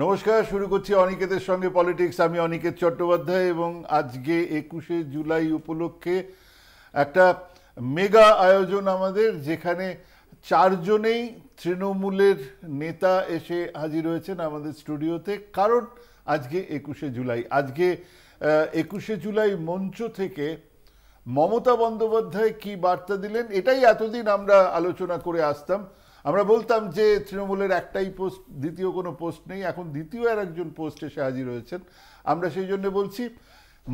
নমস্কার শুরু করছি অনিকেতের সঙ্গে পলিটিক্স আমি অনিকেত চট্টোপাধ্যায় এবং আজকে একুশে জুলাই উপলক্ষে একটা মেগা আয়োজন আমাদের যেখানে চারজনেই তৃণমূলের নেতা এসে হাজির হয়েছেন আমাদের স্টুডিওতে কারণ আজকে একুশে জুলাই আজকে একুশে জুলাই মঞ্চ থেকে মমতা বন্দ্যোপাধ্যায় কি বার্তা দিলেন এটাই এতদিন আমরা আলোচনা করে আসতাম আমরা বলতাম যে তৃণমূলের একটাই পোস্ট দ্বিতীয় কোনো পোস্ট নেই এখন দ্বিতীয় আর একজন পোস্ট এসে হাজির হয়েছেন আমরা সেই জন্য বলছি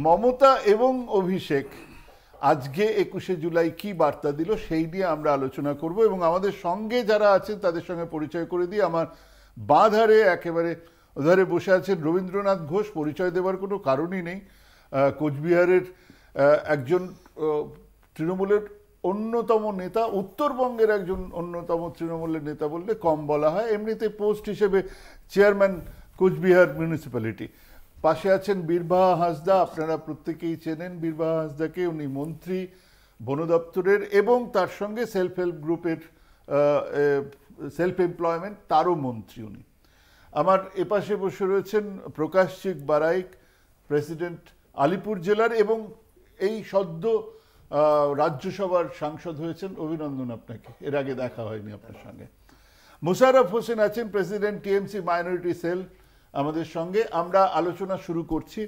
মমতা এবং অভিষেক আজকে একুশে জুলাই কি বার্তা দিল সেই নিয়ে আমরা আলোচনা করব এবং আমাদের সঙ্গে যারা আছেন তাদের সঙ্গে পরিচয় করে দিই আমার বাঁধারে একেবারে ওধারে বসে আছেন রবীন্দ্রনাথ ঘোষ পরিচয় দেওয়ার কোনো কারণই নেই কোচবিহারের একজন তৃণমূলের অন্যতম নেতা উত্তরবঙ্গের একজন অন্যতম তৃণমূলের নেতা বললে কম বলা হয় এমনিতে পোস্ট হিসেবে চেয়ারম্যান কোচবিহার মিউনিসিপ্যালিটি পাশে আছেন বীরবাহা হাসদা আপনারা প্রত্যেকেই চেনেন বীরবাহা হাসদাকে উনি মন্ত্রী বন দপ্তরের এবং তার সঙ্গে সেলফ হেল্প গ্রুপের সেলফ এমপ্লয়মেন্ট তারও মন্ত্রী উনি আমার এপাশে বসে রয়েছেন প্রকাশ শিখ বারাইক প্রেসিডেন্ট আলিপুর জেলার এবং এই সদ্য রাজ্যসভার সাংসদ হয়েছেন অভিনন্দন আপনাকে এর আগে দেখা হয়নি আপনার সঙ্গে মুশারফ হোসেন আছেন প্রেসিডেন্ট টিএমসি মাইনরিটি সেল আমাদের সঙ্গে আমরা আলোচনা শুরু করছি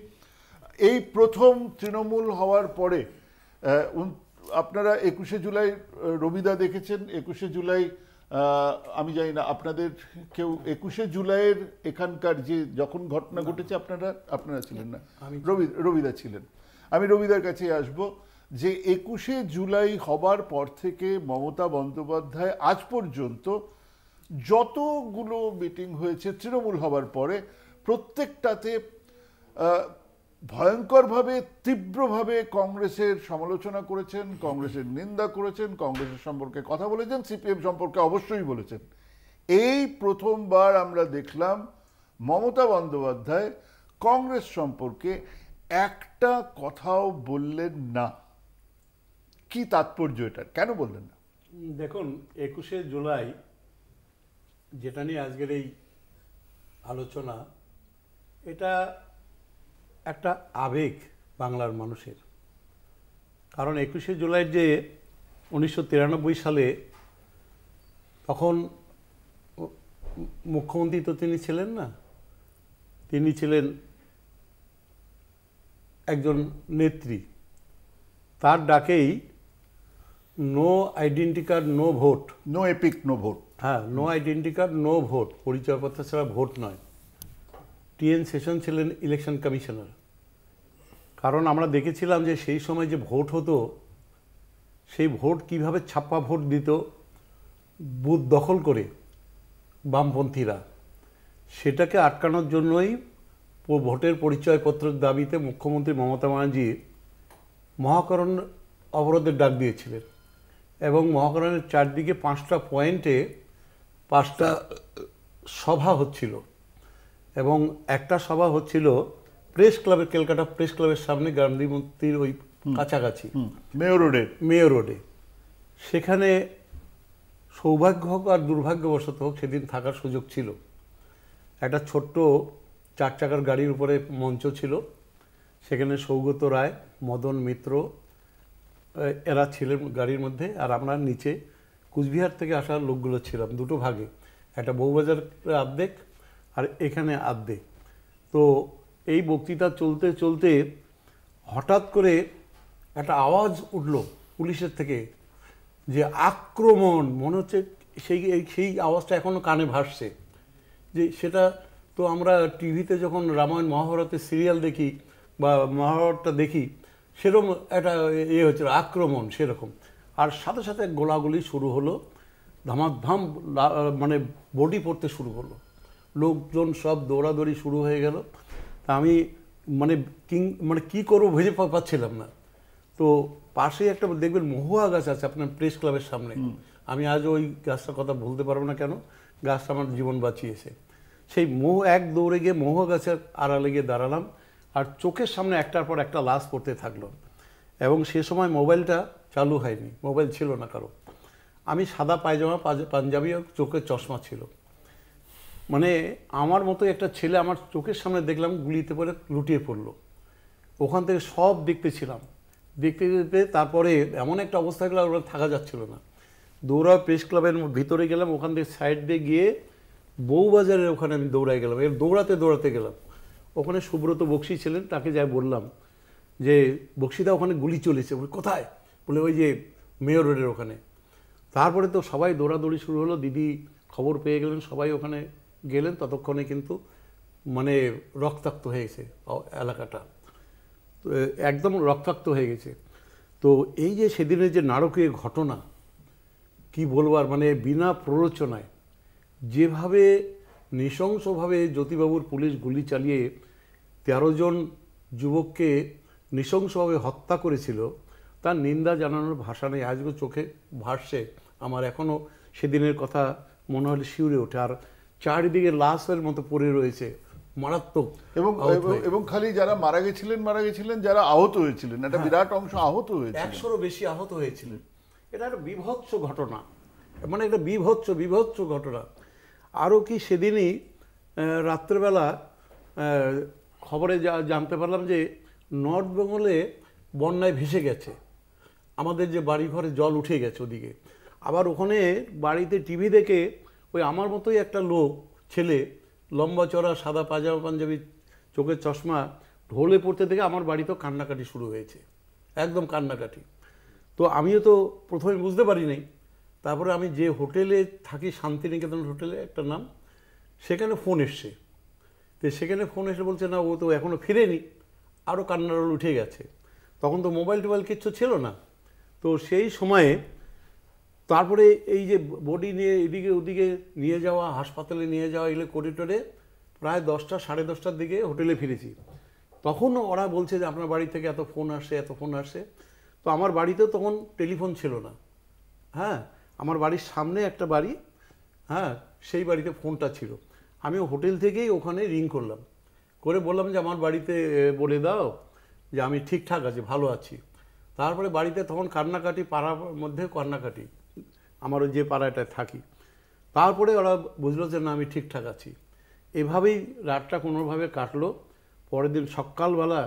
এই প্রথম তৃণমূল হওয়ার পরে আপনারা একুশে জুলাই রবিদা দেখেছেন একুশে জুলাই আমি জানি না আপনাদের কেউ একুশে জুলাইয়ের এখানকার যে যখন ঘটনা ঘটেছে আপনারা আপনারা ছিলেন না রবি রবিদা ছিলেন আমি রবিদার কাছে আসবো যে একুশে জুলাই হবার পর থেকে মমতা বন্দ্যোপাধ্যায় আজ পর্যন্ত যতগুলো মিটিং হয়েছে তৃণমূল হবার পরে প্রত্যেকটাতে ভয়ঙ্করভাবে তীব্রভাবে কংগ্রেসের সমালোচনা করেছেন কংগ্রেসের নিন্দা করেছেন কংগ্রেসের সম্পর্কে কথা বলেছেন সিপিএম সম্পর্কে অবশ্যই বলেছেন এই প্রথমবার আমরা দেখলাম মমতা বন্দ্যোপাধ্যায় কংগ্রেস সম্পর্কে একটা কথাও বললেন না কি তাৎপর্য এটার কেন বললেন না দেখুন একুশে জুলাই যেটা নিয়ে আজকের এই আলোচনা এটা একটা আবেগ বাংলার মানুষের কারণ একুশে জুলাই যে উনিশশো সালে তখন মুখ্যমন্ত্রী তো তিনি ছিলেন না তিনি ছিলেন একজন নেত্রী তার ডাকেই no identity card no vote no EPIC no vote হ্যাঁ no identity card no vote পরিচয়পত্র ছাড়া ভোট নয় T N Seshan election commissioner কারণ আমরা দেখেছিলাম যে সেই সময় যে ভোট হতো সেই ভোট কিভাবে ছাপ্পা ভোট দিত বুথ দখল করে বামপন্থীরা সেটাকে আটকানোর জন্যই ভোটের পরিচয়পত্রের দাবিতে মুখ্যমন্ত্রী মমতা ব্যানার্জি মহাকরণ অবরোধের ডাক দিয়েছিলেন এবং মহাকরণের চারদিকে পাঁচটা পয়েন্টে পাঁচটা সভা হচ্ছিল এবং একটা সভা হচ্ছিল প্রেস ক্লাবের কলকাতা প্রেস ক্লাবের সামনে গান্ধী মূর্তির ওই কাছাকাছি মেয়র রোডে মেয়র রোডে সেখানে সৌভাগ্য হোক আর দুর্ভাগ্যবশত হোক সেদিন থাকার সুযোগ ছিল একটা ছোট্ট চার চাকার গাড়ির উপরে মঞ্চ ছিল সেখানে সৌগত রায় মদন মিত্র এরা ছিলেন গাড়ির মধ্যে আর আমরা নিচে কুচবিহার থেকে আসা লোকগুলো ছিলাম দুটো ভাগে একটা বউবাজার আর্ধেক আর এখানে আর্ধেক তো এই বক্তৃতা চলতে চলতে হঠাৎ করে একটা আওয়াজ উঠল পুলিশের থেকে যে আক্রমণ মনে হচ্ছে সেই সেই আওয়াজটা এখনও কানে ভাসছে যে সেটা তো আমরা টিভিতে যখন রামায়ণ মহাভারতের সিরিয়াল দেখি বা মহাভারতটা দেখি সেরকম একটা ইয়ে হচ্ছিল আক্রমণ সেরকম আর সাথে সাথে গোলাগুলি শুরু হলো ধামাধাম মানে বডি পড়তে শুরু হলো লোকজন সব দৌড়াদৌড়ি শুরু হয়ে গেল তা আমি মানে কিং মানে কী করবো ভেজে পাচ্ছিলাম না তো পাশে একটা দেখবেন মহুয়া গাছ আছে আপনার প্রেস ক্লাবের সামনে আমি আজ ওই গাছটার কথা বলতে পারবো না কেন গাছটা আমার জীবন বাঁচিয়েছে সেই মোহ এক দৌড়ে গিয়ে মহুয়া গাছের আড়ালে গিয়ে দাঁড়ালাম আর চোখের সামনে একটার পর একটা লাশ পড়তে থাকলো এবং সে সময় মোবাইলটা চালু হয়নি মোবাইল ছিল না কারো আমি সাদা পায়জামা পাঞ্জাবি চোখের চশমা ছিল মানে আমার মতো একটা ছেলে আমার চোখের সামনে দেখলাম গুলিতে পরে লুটিয়ে পড়লো ওখান থেকে সব দেখতেছিলাম দেখতে দেখতে তারপরে এমন একটা অবস্থা গেলাম ওরা থাকা যাচ্ছিল না দৌড়া প্রেস ক্লাবের ভিতরে গেলাম ওখান থেকে সাইড দিয়ে গিয়ে বউবাজারের ওখানে আমি দৌড়ায় গেলাম এর দৌড়াতে দৌড়াতে গেলাম ওখানে সুব্রত বক্সি ছিলেন তাকে যাই বললাম যে বক্সিদা ওখানে গুলি চলেছে কোথায় বলে ওই যে মেয়র রোডের ওখানে তারপরে তো সবাই দৌড়াদৌড়ি শুরু হলো দিদি খবর পেয়ে গেলেন সবাই ওখানে গেলেন ততক্ষণে কিন্তু মানে রক্তাক্ত হয়েছে এলাকাটা একদম রক্তাক্ত হয়ে গেছে তো এই যে সেদিনের যে নারকীয় ঘটনা কি বলবার মানে বিনা প্ররোচনায় যেভাবে নৃশংসভাবে জ্যোতিবাবুর পুলিশ গুলি চালিয়ে তেরো জন যুবককে নৃশংসভাবে হত্যা করেছিল তার নিন্দা জানানোর ভাষা নেই আজকে চোখে ভাসছে আমার এখনও সেদিনের কথা মনে হলে শিউরে ওঠে আর চারিদিকে লাশের মতো পড়ে রয়েছে মারাত্মক এবং এবং খালি যারা মারা গেছিলেন মারা গেছিলেন যারা আহত হয়েছিলেন একটা হ্যাঁ। বিরাট অংশ আহত হয়েছে একশোরও বেশি আহত হয়েছিলেন এটা একটা বিভৎস ঘটনা মানে একটা বিভৎস বিভৎস ঘটনা আরও কি সেদিনই রাত্রেবেলা খবরে যা জানতে পারলাম যে নর্থ বেঙ্গলে বন্যায় ভেসে গেছে আমাদের যে বাড়িঘরে জল উঠে গেছে ওদিকে আবার ওখানে বাড়িতে টিভি দেখে ওই আমার মতোই একটা লোক ছেলে লম্বা চড়া সাদা পাজামা পাঞ্জাবি চোখের চশমা ঢোলে পড়তে দেখে আমার বাড়িতেও কান্নাকাটি শুরু হয়েছে একদম কান্নাকাটি তো আমিও তো প্রথমে বুঝতে পারি নাই তারপরে আমি যে হোটেলে থাকি শান্তিনিকেতন হোটেলে একটা নাম সেখানে ফোন এসছে তো সেখানে ফোন এসে বলছে না ও তো এখনও ফিরেনি আরও কান্নারল উঠে গেছে তখন তো মোবাইল টোবাইল কিচ্ছু ছিল না তো সেই সময়ে তারপরে এই যে বডি নিয়ে এদিকে ওদিকে নিয়ে যাওয়া হাসপাতালে নিয়ে যাওয়া এলে করিডোরে প্রায় দশটা সাড়ে দশটার দিকে হোটেলে ফিরেছি তখন ওরা বলছে যে আপনার বাড়ি থেকে এত ফোন আসে এত ফোন আসে তো আমার বাড়িতেও তখন টেলিফোন ছিল না হ্যাঁ আমার বাড়ির সামনে একটা বাড়ি হ্যাঁ সেই বাড়িতে ফোনটা ছিল আমি হোটেল থেকেই ওখানে রিং করলাম করে বললাম যে আমার বাড়িতে বলে দাও যে আমি ঠিকঠাক আছি ভালো আছি তারপরে বাড়িতে তখন কান্নাকাটি পাড়ার মধ্যে কান্নাকাটি আমারও যে পাড়াটায় থাকি তারপরে ওরা বুঝলো যে না আমি ঠিকঠাক আছি এভাবেই রাতটা কোনোভাবে কাটলো পরের দিন সকালবেলা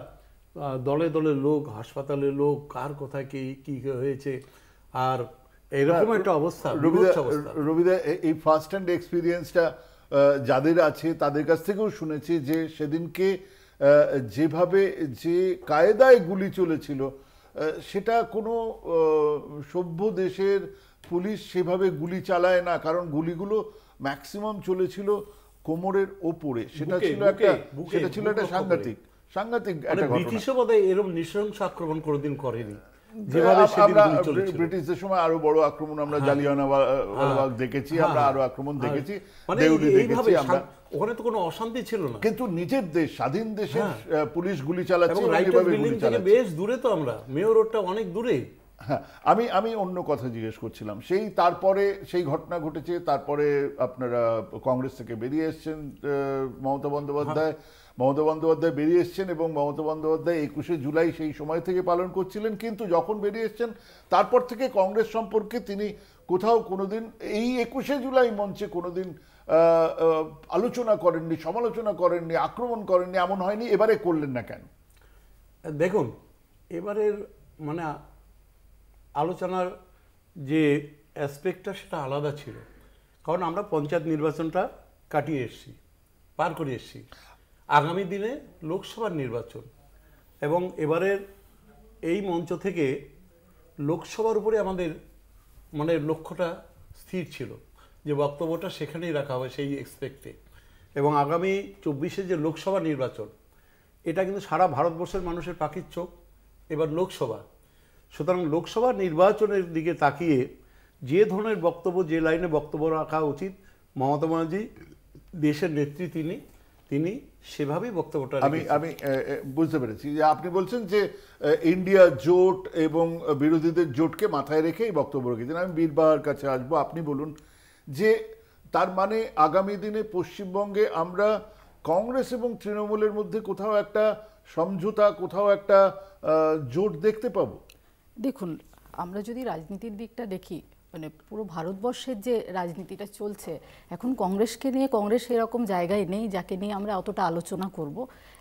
দলে দলে লোক হাসপাতালে লোক কার কোথায় কী কী হয়েছে আর এরকম একটা অবস্থা রবিদা এই ফার্স্ট হ্যান্ড এক্সপিরিয়েন্সটা যাদের আছে তাদের কাছ থেকেও শুনেছি যে সেদিনকে যেভাবে যে কায়দায় গুলি চলেছিল সেটা কোনো সভ্য দেশের পুলিশ সেভাবে গুলি চালায় না কারণ গুলিগুলো ম্যাক্সিমাম চলেছিল কোমরের ওপরে সেটা ছিল একটা সেটা ছিল একটা সাংঘাতিক সাংঘাতিক মানে একটা ব্রিটিশও বোধহয় এরকম নৃশংস আক্রমণ কোনোদিন করেনি আমরা ব্রিটিশদের সময় আরো বড় আক্রমণ আমরা হ্যাঁ। জালিয়ানাওয়ালাবাগ হ্যাঁ। দেখেছি আমরা হ্যাঁ। আরো আক্রমণ দেখেছি মানে দেউলি দেখেছি আমরা ওখানে তো কোনো অশান্তি ছিল না কিন্তু নিজের দেশ স্বাধীন দেশের পুলিশ গুলি চালাচ্ছে বেশ দূরে তো আমরা মেয়র রোডটা অনেক দূরে হ্যাঁ, আমি আমি অন্য কথা জিজ্ঞেস করছিলাম সেই তারপরে সেই ঘটনা ঘটেছে তারপরে আপনারা কংগ্রেস থেকে বেরিয়ে এসছেন মমতা বন্দ্যোপাধ্যায় হ্যাঁ। মমতা বন্দ্যোপাধ্যায় বেরিয়ে এসছেন এবং মমতা বন্দ্যোপাধ্যায় একুশে জুলাই সেই সময় থেকে পালন করছিলেন কিন্তু যখন বেরিয়ে এসছেন তারপর থেকে কংগ্রেস সম্পর্কে তিনি কোথাও কোনোদিন এই একুশে জুলাই মঞ্চে কোনোদিন আলোচনা করেননি সমালোচনা করেননি আক্রমণ করেননি এমন হয়নি এবারে করলেন না কেন দেখুন এবারের মানে আলোচনার যে অ্যাসপেক্টটা সেটা আলাদা ছিল কারণ আমরা পঞ্চায়েত নির্বাচনটা কাটিয়ে এসেছি পার করে এসেছি আগামী দিনে লোকসভার নির্বাচন এবং এবারের এই মঞ্চ থেকে লোকসভার উপরে আমাদের মানে লক্ষ্যটা স্থির ছিল যে বক্তব্যটা সেখানেই রাখা হবে সেই এক্সপেক্টে এবং আগামী চব্বিশে যে লোকসভা নির্বাচন এটা কিন্তু সারা ভারতবর্ষের মানুষের পাখির চোখ এবার লোকসভা সুতরাং লোকসভা নির্বাচনের দিকে তাকিয়ে যে ধরনের বক্তব্য যে লাইনে বক্তব্য রাখা উচিত মমতা ব্যানার্জি দেশের নেত্রী তিনি তিনি সেভাবেই বক্তব্যটা আমি আমি বুঝতে পেরেছি যে আপনি বলছেন যে ইন্ডিয়া জোট এবং বিরোধীদের জোটকে মাথায় রেখে এই বক্তব্য রেখেছেন আমি বীরবার কাছে আসবো আপনি বলুন যে তার মানে আগামী দিনে পশ্চিমবঙ্গে আমরা কংগ্রেস এবং তৃণমূলের মধ্যে কোথাও একটা সমঝোতা কোথাও একটা জোট দেখতে পাবো দেখুন আমরা যদি রাজনীতির দিকটা দেখি মানে পুরো ভারতবর্ষের যে রাজনীতিটা চলছে এখন কংগ্রেসকে নিয়ে কংগ্রেস এরকম জায়গায় নেই যাকে নিয়ে আমরা অতটা আলোচনা করব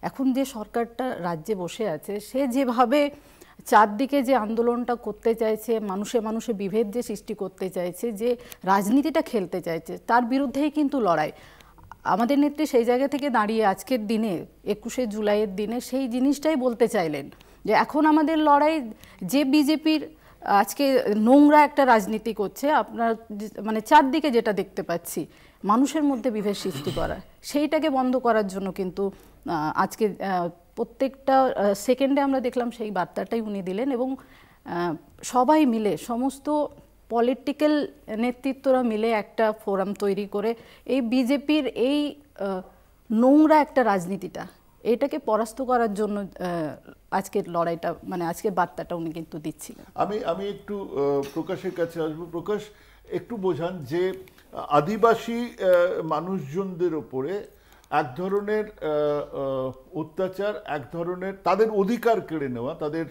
এখন যে সরকারটা রাজ্যে বসে আছে সে যেভাবে চারদিকে যে আন্দোলনটা করতে চাইছে মানুষে মানুষে বিভেদ যে সৃষ্টি করতে চাইছে যে রাজনীতিটা খেলতে চাইছে তার বিরুদ্ধেই কিন্তু লড়াই আমাদের নেত্রী সেই জায়গা থেকে দাঁড়িয়ে আজকের দিনে একুশে জুলাইয়ের দিনে সেই জিনিসটাই বলতে চাইলেন যে এখন আমাদের লড়াই যে বিজেপির আজকে নোংরা একটা রাজনীতি করছে আপনার মানে চারদিকে যেটা দেখতে পাচ্ছি মানুষের মধ্যে বিভেদ সৃষ্টি করা সেইটাকে বন্ধ করার জন্য কিন্তু আজকে প্রত্যেকটা সেকেন্ডে আমরা দেখলাম সেই বার্তাটাই উনি দিলেন এবং সবাই মিলে সমস্ত পলিটিক্যাল নেতৃত্বরা মিলে একটা ফোরাম তৈরি করে এই বিজেপির এই নোংরা একটা রাজনীতিটা এটাকে পরাস্ত করার জন্য আজকের লড়াইটা মানে আজকের বার্তাটা উনি কিন্তু দিচ্ছিলেন আমি আমি একটু প্রকাশের কাছে আসবো প্রকাশ একটু বোঝান যে আদিবাসী মানুষজনদের ওপরে এক ধরনের অত্যাচার এক ধরনের তাদের অধিকার কেড়ে নেওয়া তাদের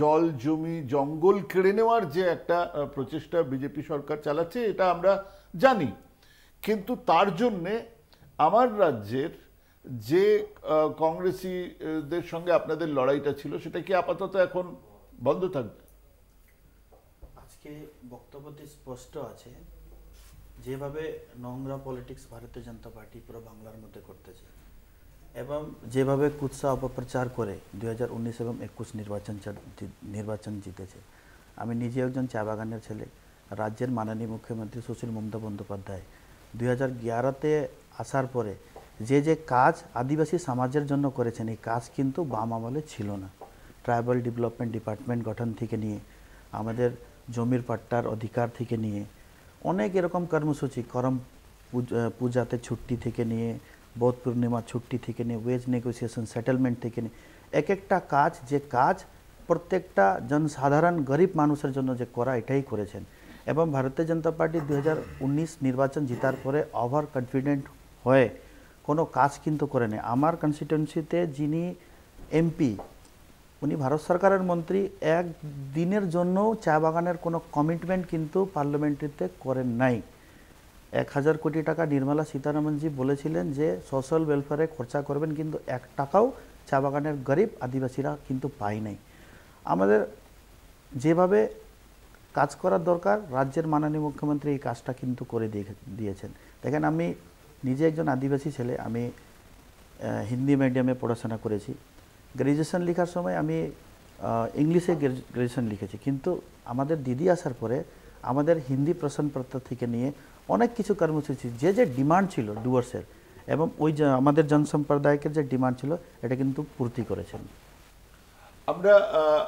জল জমি জঙ্গল কেড়ে নেওয়ার যে একটা প্রচেষ্টা বিজেপি সরকার চালাচ্ছে এটা আমরা জানি কিন্তু তার জন্যে আমার রাজ্যের যে কংগ্রেসীদের সঙ্গে আপনাদের লড়াইটা ছিল সেটা কি আপাতত এখন বন্ধ থাকবে আজকে বক্তব্যতে স্পষ্ট আছে যেভাবে নোংরা পলিটিক্স ভারতীয় জনতা পার্টি পুরো বাংলার মধ্যে করতেছে এবং যেভাবে কুৎসা অপপ্রচার করে দুই এবং একুশ নির্বাচন নির্বাচন জিতেছে আমি নিজে একজন চা বাগানের ছেলে রাজ্যের মাননীয় মুখ্যমন্ত্রী সুশীল মমতা বন্দ্যোপাধ্যায় দুই হাজার আসার পরে যে যে কাজ আদিবাসী সমাজের জন্য করেছেন এই কাজ কিন্তু বাম আমলে ছিল না ট্রাইবাল ডেভেলপমেন্ট ডিপার্টমেন্ট গঠন থেকে নিয়ে আমাদের জমির পাট্টার অধিকার থেকে নিয়ে অনেক এরকম কর্মসূচি করম পূজাতে ছুটি থেকে নিয়ে বোধ পূর্ণিমা ছুটি থেকে নিয়ে ওয়েজ নেগোসিয়েশন সেটেলমেন্ট থেকে নিয়ে এক একটা কাজ যে কাজ প্রত্যেকটা জনসাধারণ গরিব মানুষের জন্য যে করা এটাই করেছেন এবং ভারতীয় জনতা পার্টি দু নির্বাচন জিতার পরে ওভার কনফিডেন্ট হয়ে কোনো কাজ কিন্তু করেনি আমার কনস্টিটুয়েন্সিতে যিনি এমপি উনি ভারত সরকারের মন্ত্রী এক দিনের জন্য চা বাগানের কোনো কমিটমেন্ট কিন্তু পার্লামেন্টারিতে করেন নাই এক হাজার কোটি টাকা নির্মলা সীতারামনজি বলেছিলেন যে সোশ্যাল ওয়েলফেয়ারে খরচা করবেন কিন্তু এক টাকাও চা বাগানের গরিব আদিবাসীরা কিন্তু পায় নাই আমাদের যেভাবে কাজ করার দরকার রাজ্যের মাননীয় মুখ্যমন্ত্রী এই কাজটা কিন্তু করে দিয়েছেন দেখেন আমি নিজে একজন আদিবাসী ছেলে আমি হিন্দি মিডিয়ামে পড়াশোনা করেছি গ্র্যাজুয়েশন লেখার সময় আমি ইংলিশে গ্রাজুয়েশন লিখেছি কিন্তু আমাদের দিদি আসার পরে আমাদের হিন্দি প্রশ্নপত্র থেকে নিয়ে অনেক কিছু কর্মসূচি যে যে ডিমান্ড ছিল ডুয়ার্সের এবং ওই আমাদের জনসম্প্রদায়কের যে ডিমান্ড ছিল এটা কিন্তু পূর্তি করেছেন আমরা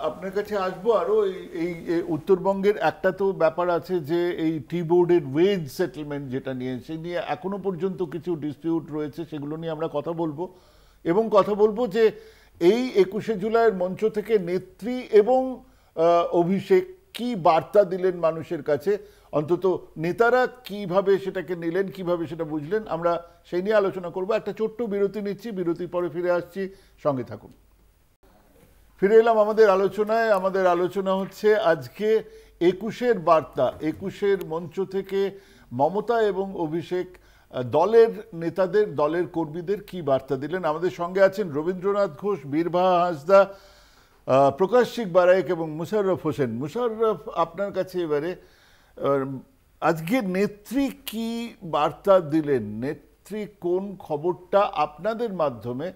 আপনার কাছে আসবো আরও এই উত্তরবঙ্গের একটা তো ব্যাপার আছে যে এই টি বোর্ডের ওয়েজ সেটেলমেন্ট যেটা নিয়ে সে নিয়ে এখনও পর্যন্ত কিছু ডিসপিউট রয়েছে সেগুলো নিয়ে আমরা কথা বলবো এবং কথা বলবো যে এই একুশে জুলাইয়ের মঞ্চ থেকে নেত্রী এবং অভিষেক কি বার্তা দিলেন মানুষের কাছে অন্তত নেতারা কিভাবে সেটাকে নিলেন কিভাবে সেটা বুঝলেন আমরা সেই নিয়ে আলোচনা করব একটা ছোট্ট বিরতি নিচ্ছি বিরতির পরে ফিরে আসছি সঙ্গে থাকুন ফিরে এলাম আমাদের আলোচনায় আমাদের আলোচনা হচ্ছে আজকে একুশের বার্তা একুশের মঞ্চ থেকে মমতা এবং অভিষেক দলের নেতাদের দলের কর্মীদের কি বার্তা দিলেন আমাদের সঙ্গে আছেন রবীন্দ্রনাথ ঘোষ বীরভা হাসদা প্রকাশ শিখ বারায়ক এবং মুশারফ হোসেন মুশারফ আপনার কাছে এবারে আজকে নেত্রী কি বার্তা দিলেন নেত্রী কোন খবরটা আপনাদের মাধ্যমে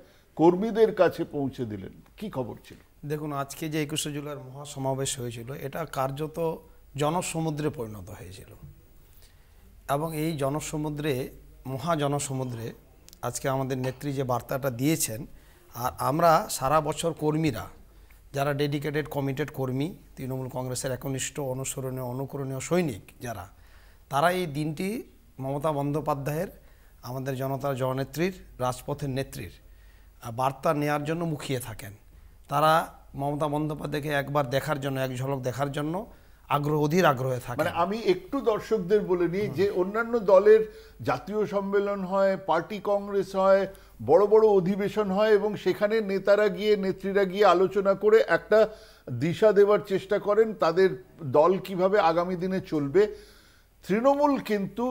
কর্মীদের কাছে পৌঁছে দিলেন কি খবর ছিল দেখুন আজকে যে একুশে জুলাইয়ের মহাসমাবেশ হয়েছিল এটা কার্যত জনসমুদ্রে পরিণত হয়েছিল এবং এই জনসমুদ্রে মহা জনসমুদ্রে আজকে আমাদের নেত্রী যে বার্তাটা দিয়েছেন আর আমরা সারা বছর কর্মীরা যারা ডেডিকেটেড কমিটেড কর্মী তৃণমূল কংগ্রেসের একনিষ্ঠ অনুসরণীয় অনুকরণীয় সৈনিক যারা তারা এই দিনটি মমতা বন্দ্যোপাধ্যায়ের আমাদের জনতার জননেত্রীর রাজপথের নেত্রীর বার্তা নেয়ার জন্য মুখিয়ে থাকেন তারা মমতা বন্দ্যোপাধ্যায়কে একবার দেখার জন্য এক ঝলক দেখার জন্য আগ্রহ অধীর আগ্রহে থাকে মানে আমি একটু দর্শকদের বলে নিই যে অন্যান্য দলের জাতীয় সম্মেলন হয় পার্টি কংগ্রেস হয় বড় বড় অধিবেশন হয় এবং সেখানে নেতারা গিয়ে নেত্রীরা গিয়ে আলোচনা করে একটা দিশা দেওয়ার চেষ্টা করেন তাদের দল কিভাবে আগামী দিনে চলবে তৃণমূল কিন্তু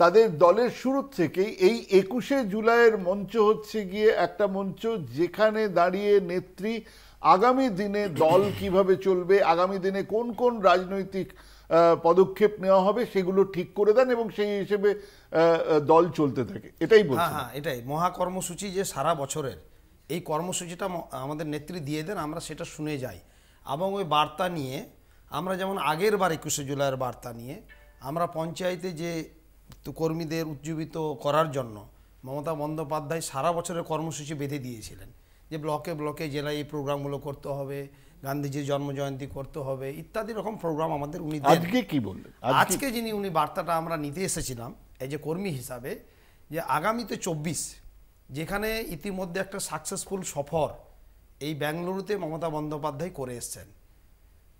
তাদের দলের শুরু থেকেই এই একুশে জুলাইয়ের মঞ্চ হচ্ছে গিয়ে একটা মঞ্চ যেখানে দাঁড়িয়ে নেত্রী আগামী দিনে দল কিভাবে চলবে আগামী দিনে কোন কোন রাজনৈতিক পদক্ষেপ নেওয়া হবে সেগুলো ঠিক করে দেন এবং সেই হিসেবে দল চলতে থাকে এটাই হ্যাঁ হ্যাঁ এটাই মহাকর্মসূচি যে সারা বছরের এই কর্মসূচিটা আমাদের নেত্রী দিয়ে দেন আমরা সেটা শুনে যাই এবং ওই বার্তা নিয়ে আমরা যেমন আগের বার একুশে জুলাইয়ের বার্তা নিয়ে আমরা পঞ্চায়েতে যে তো কর্মীদের উজ্জীবিত করার জন্য মমতা বন্দ্যোপাধ্যায় সারা বছরের কর্মসূচি বেঁধে দিয়েছিলেন যে ব্লকে ব্লকে জেলায় এই প্রোগ্রামগুলো করতে হবে গান্ধীজির জন্মজয়ন্তী করতে হবে ইত্যাদি রকম প্রোগ্রাম আমাদের উনি আজকে কি বললেন আজকে যিনি উনি বার্তাটা আমরা নিতে এসেছিলাম এজ এ কর্মী হিসাবে যে আগামীতে চব্বিশ যেখানে ইতিমধ্যে একটা সাকসেসফুল সফর এই ব্যাঙ্গালুরুতে মমতা বন্দ্যোপাধ্যায় করে এসছেন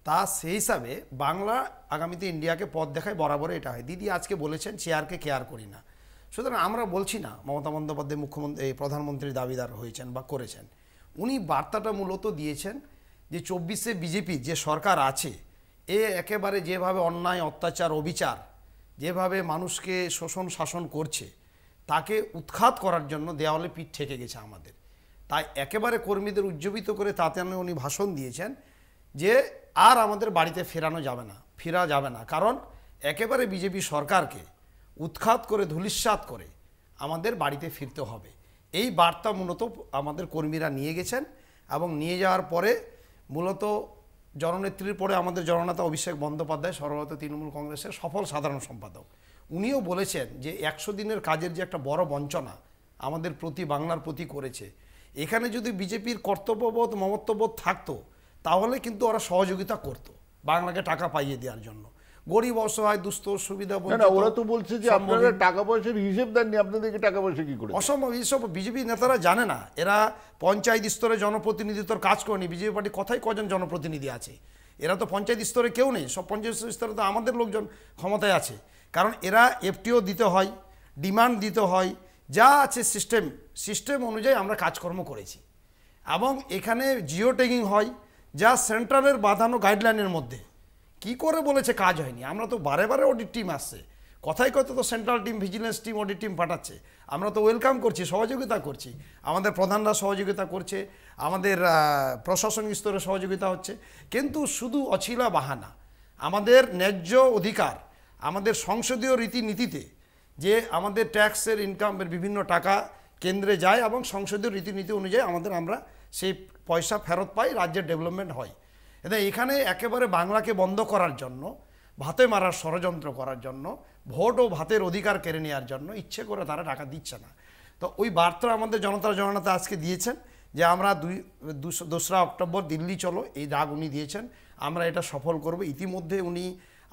তা সেই হিসাবে বাংলা আগামীতে ইন্ডিয়াকে পথ দেখায় বরাবর এটা হয় দিদি আজকে বলেছেন চেয়ারকে কেয়ার করি না সুতরাং আমরা বলছি না মমতা বন্দ্যোপাধ্যায় মুখ্যমন্ত্রী প্রধানমন্ত্রীর দাবিদার হয়েছেন বা করেছেন উনি বার্তাটা মূলত দিয়েছেন যে চব্বিশে বিজেপি যে সরকার আছে এ একেবারে যেভাবে অন্যায় অত্যাচার অবিচার যেভাবে মানুষকে শোষণ শাসন করছে তাকে উৎখাত করার জন্য দেওয়ালে পিঠ ঠেকে গেছে আমাদের তাই একেবারে কর্মীদের উজ্জীবিত করে তাতে উনি ভাষণ দিয়েছেন যে আর আমাদের বাড়িতে ফেরানো যাবে না ফেরা যাবে না কারণ একেবারে বিজেপি সরকারকে উৎখাত করে ধুলিস্বাত করে আমাদের বাড়িতে ফিরতে হবে এই বার্তা মূলত আমাদের কর্মীরা নিয়ে গেছেন এবং নিয়ে যাওয়ার পরে মূলত জননেত্রীর পরে আমাদের জননেতা অভিষেক বন্দ্যোপাধ্যায় সর্বত তৃণমূল কংগ্রেসের সফল সাধারণ সম্পাদক উনিও বলেছেন যে একশো দিনের কাজের যে একটা বড় বঞ্চনা আমাদের প্রতি বাংলার প্রতি করেছে এখানে যদি বিজেপির কর্তব্যবোধ মমত্ববোধ থাকতো তাহলে কিন্তু ওরা সহযোগিতা করত বাংলাকে টাকা পাইয়ে দেওয়ার জন্য গরিব অসহায় দুস্থ সুবিধা ওরা তো বলছে যে আপনারা টাকা পয়সার হিসেব দেননি আপনাদেরকে টাকা পয়সা কি করে অসম্ভব এইসব বিজেপি নেতারা জানে না এরা পঞ্চায়েত স্তরে জনপ্রতিনিধিত্বর কাজ করেনি বিজেপি পার্টি কথায় কজন জনপ্রতিনিধি আছে এরা তো পঞ্চায়েত স্তরে কেউ নেই সব পঞ্চায়েত স্তরে তো আমাদের লোকজন ক্ষমতায় আছে কারণ এরা এফটিও দিতে হয় ডিমান্ড দিতে হয় যা আছে সিস্টেম সিস্টেম অনুযায়ী আমরা কাজকর্ম করেছি এবং এখানে জিও ট্যাগিং হয় যা সেন্ট্রালের বাঁধানো গাইডলাইনের মধ্যে কি করে বলেছে কাজ হয়নি আমরা তো বারে বারে অডিট টিম আসছে কথাই কথা তো central team vigilance team audit team পাঠাচ্ছে আমরা তো ওয়েলকাম করছি সহযোগিতা করছি আমাদের প্রধানরা সহযোগিতা করছে আমাদের প্রশাসনিক স্তরে সহযোগিতা হচ্ছে কিন্তু শুধু অছিলা বাহানা আমাদের ন্যায্য অধিকার আমাদের সংসদীয় রীতিনীতিতে যে আমাদের ট্যাক্সের ইনকামের বিভিন্ন টাকা কেন্দ্রে যায় এবং সংসদীয় রীতিনীতি অনুযায়ী আমাদের আমরা সেই পয়সা ফেরত পায় রাজ্যের ডেভেলপমেন্ট হয় এতে এখানে একেবারে বাংলাকে বন্ধ করার জন্য ভাতে মারার ষড়যন্ত্র করার জন্য ভোট ও ভাতের অধিকার কেড়ে নেওয়ার জন্য ইচ্ছে করে তারা টাকা দিচ্ছে না তো ওই বার্তা আমাদের জনতার জননেতা আজকে দিয়েছেন যে আমরা দুই দোসরা অক্টোবর দিল্লি চলো এই দাগ উনি দিয়েছেন আমরা এটা সফল করব ইতিমধ্যে উনি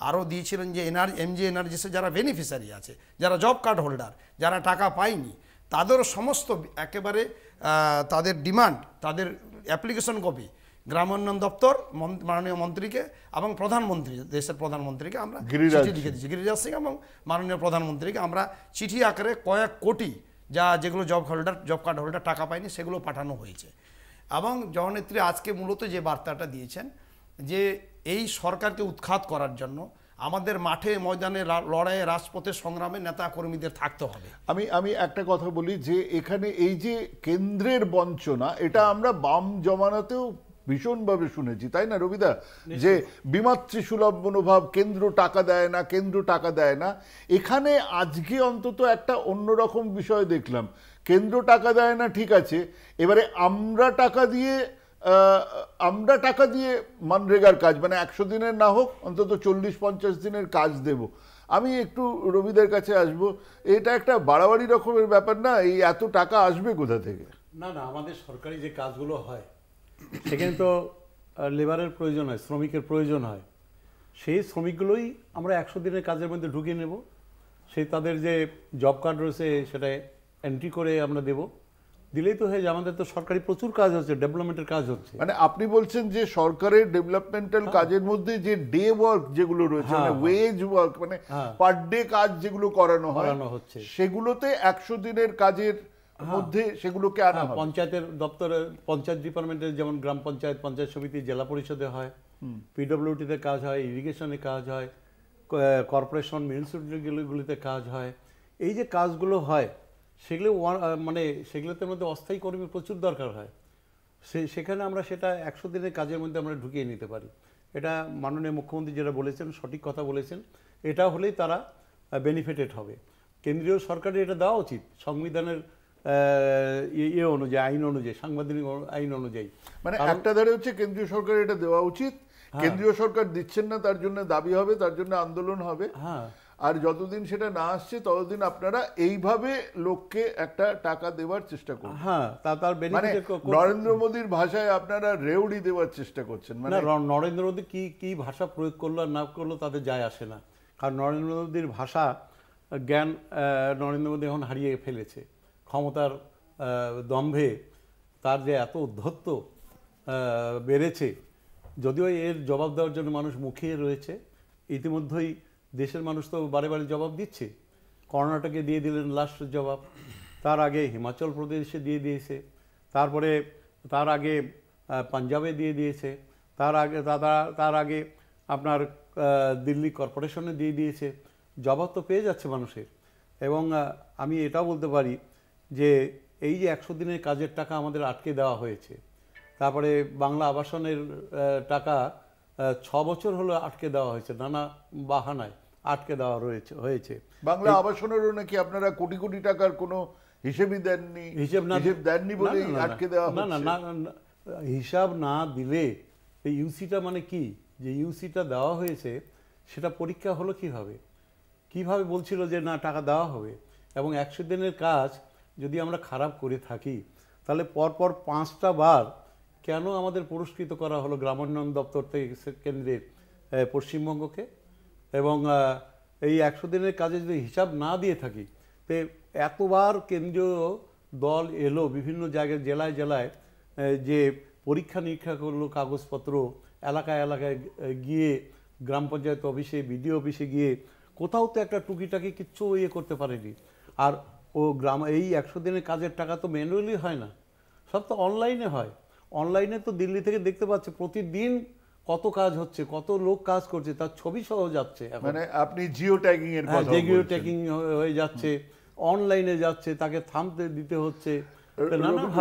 আরও দিয়েছিলেন যে এনআর এমজি এনআরজিসে যারা বেনিফিশিয়ারি আছে যারা জব কার্ড হোল্ডার যারা টাকা পায়নি তাদের সমস্ত একেবারে তাদের ডিমান্ড তাদের অ্যাপ্লিকেশন কপি গ্রাম উন্নয়ন দপ্তর মাননীয় মন্ত্রীকে এবং প্রধানমন্ত্রী দেশের প্রধানমন্ত্রীকে আমরা চিঠি লিখে দিচ্ছি গিরিরাজ সিং এবং মাননীয় প্রধানমন্ত্রীকে আমরা চিঠি আকারে কয়েক কোটি যা যেগুলো job holder job card holder টাকা পায়নি সেগুলো পাঠানো হয়েছে এবং জননেত্রী আজকে মূলত যে বার্তাটা দিয়েছেন যে এই সরকারকে উৎখাত করার জন্য আমাদের মাঠে ময়দানে লড়াইয়ে রাজপথে সংগ্রামে নেতা কর্মীদের থাকতে হবে আমি আমি একটা কথা বলি যে এখানে এই যে কেন্দ্রের বঞ্চনা এটা আমরা বাম জমানাতেও ভীষণভাবে শুনেছি তাই না রবিদা যে বিমাতৃ সুলভ মনোভাব কেন্দ্র টাকা দেয় না কেন্দ্র টাকা দেয় না এখানে আজকে অন্তত একটা অন্যরকম বিষয় দেখলাম কেন্দ্র টাকা দেয় না ঠিক আছে এবারে আমরা টাকা দিয়ে আমরা টাকা দিয়ে মানরেগার কাজ মানে একশো দিনের না হোক অন্তত চল্লিশ পঞ্চাশ দিনের কাজ দেব আমি একটু রবিদের কাছে আসব এটা একটা বাড়াবাড়ি রকমের ব্যাপার না এই এত টাকা আসবে কোথা থেকে না না আমাদের সরকারি যে কাজগুলো হয় সেখানে তো লেবারের প্রয়োজন হয় শ্রমিকের প্রয়োজন হয় সেই শ্রমিকগুলোই আমরা একশো দিনের কাজের মধ্যে ঢুকিয়ে নেব সেই তাদের যে জব কার্ড রয়েছে সেটা এন্ট্রি করে আমরা দেবো দিলেই তো হয়ে যায় আমাদের তো সরকারি প্রচুর কাজ হচ্ছে ডেভেলপমেন্টের কাজ হচ্ছে মানে আপনি বলছেন যে সরকারের ডেভেলপমেন্টাল হ্যাঁ। কাজের মধ্যে যে ডে ওয়ার্ক যেগুলো রয়েছে হ্যাঁ, মানে ওয়েজ হ্যাঁ। ওয়ার্ক মানে পার ডে কাজ যেগুলো করানো হয় হচ্ছে সেগুলোতে একশো দিনের কাজের মধ্যে সেগুলোকে আনা পঞ্চায়েতের দপ্তরে পঞ্চায়েত ডিপার্টমেন্টে যেমন গ্রাম পঞ্চায়েত পঞ্চায়েত সমিতি জেলা পরিষদে হয় তে কাজ হয় ইরিগেশনে কাজ হয় কর্পোরেশন মিউনিসিপ্যালিটিগুলিতে কাজ হয় এই যে কাজগুলো হয় সেগুলো মানে সেগুলোতে মধ্যে অস্থায়ী কর্মী প্রচুর দরকার হয় সে সেখানে আমরা সেটা একশো দিনের কাজের মধ্যে আমরা ঢুকিয়ে নিতে পারি এটা মাননীয় মুখ্যমন্ত্রী যেটা বলেছেন সঠিক কথা বলেছেন এটা হলেই তারা বেনিফিটেড হবে কেন্দ্রীয় সরকারের এটা দেওয়া উচিত সংবিধানের ইয়ে-, ইয়ে অনুযায়ী আইন অনুযায়ী সাংবাদিক আইন অনুযায়ী মানে একটা ধারে হচ্ছে কেন্দ্রীয় সরকারের এটা দেওয়া উচিত হ্যাঁ। কেন্দ্রীয় সরকার দিচ্ছেন না তার জন্য দাবি হবে তার জন্য আন্দোলন হবে হ্যাঁ আর যতদিন সেটা না আসছে ততদিন আপনারা এইভাবে লোককে একটা টাকা দেওয়ার চেষ্টা করুন হ্যাঁ তার মানে নরেন্দ্র মোদীর ভাষায় আপনারা রেউড়ি দেওয়ার চেষ্টা করছেন মানে নরেন্দ্র মোদী কি কি ভাষা প্রয়োগ করলো আর না করলো তাতে যায় আসে না কারণ নরেন্দ্র মোদীর ভাষা জ্ঞান নরেন্দ্র মোদী এখন হারিয়ে ফেলেছে ক্ষমতার দম্ভে তার যে এত উদ্ধত্ত বেড়েছে যদিও এর জবাব দেওয়ার জন্য মানুষ মুখিয়ে রয়েছে ইতিমধ্যেই দেশের মানুষ তো বারে বারে জবাব দিচ্ছে কর্ণাটকে দিয়ে দিলেন লাস্ট জবাব তার আগে হিমাচল প্রদেশে দিয়ে দিয়েছে তারপরে তার আগে পাঞ্জাবে দিয়ে দিয়েছে তার আগে তার আগে আপনার দিল্লি কর্পোরেশনে দিয়ে দিয়েছে জবাব তো পেয়ে যাচ্ছে মানুষের এবং আমি এটাও বলতে পারি যে এই যে একশো দিনের কাজের টাকা আমাদের আটকে দেওয়া হয়েছে তারপরে বাংলা আবাসনের টাকা ছ বছর হলো আটকে দেওয়া হয়েছে নানা বাহানায় আটকে দেওয়া রয়েছে হয়েছে বাংলা আবাসনেরও নাকি আপনারা কোটি কোটি টাকার কোনো হিসেবই দেননি হিসেব না হিসেব দেননি বলে আটকে দেওয়া না না না হিসাব না দিলে এই ইউসিটা মানে কি যে ইউসিটা দেওয়া হয়েছে সেটা পরীক্ষা হলো কিভাবে কিভাবে বলছিল যে না টাকা দেওয়া হবে এবং একশো দিনের কাজ যদি আমরা খারাপ করে থাকি তাহলে পরপর পাঁচটা বার কেন আমাদের পুরস্কৃত করা হলো গ্রামোন্নয়ন দপ্তর থেকে কেন্দ্রের পশ্চিমবঙ্গকে এবং এই একশো দিনের কাজে যদি হিসাব না দিয়ে থাকি তো এতবার কেন্দ্রীয় দল এলো বিভিন্ন জায়গায় জেলায় জেলায় যে পরীক্ষা নিরীক্ষা করলো কাগজপত্র এলাকায় এলাকায় গিয়ে গ্রাম পঞ্চায়েত অফিসে বিডিও অফিসে গিয়ে কোথাও তো একটা টুকিটাকি কিচ্ছু ইয়ে করতে পারেনি আর ও গ্রাম এই একশো দিনের কাজের টাকা তো ম্যানুয়ালি হয় না সব তো অনলাইনে হয় অনলাইনে তো দিল্লি থেকে দেখতে পাচ্ছে প্রতিদিন কত কাজ হচ্ছে কত লোক কাজ করছে তার ছবি সহ যাচ্ছে মানে আপনি জিও ট্যাগিং এর হ্যাঁ, কথা জিও ট্যাগিং হয়ে যাচ্ছে অনলাইনে যাচ্ছে তাকে থামতে দিতে হচ্ছে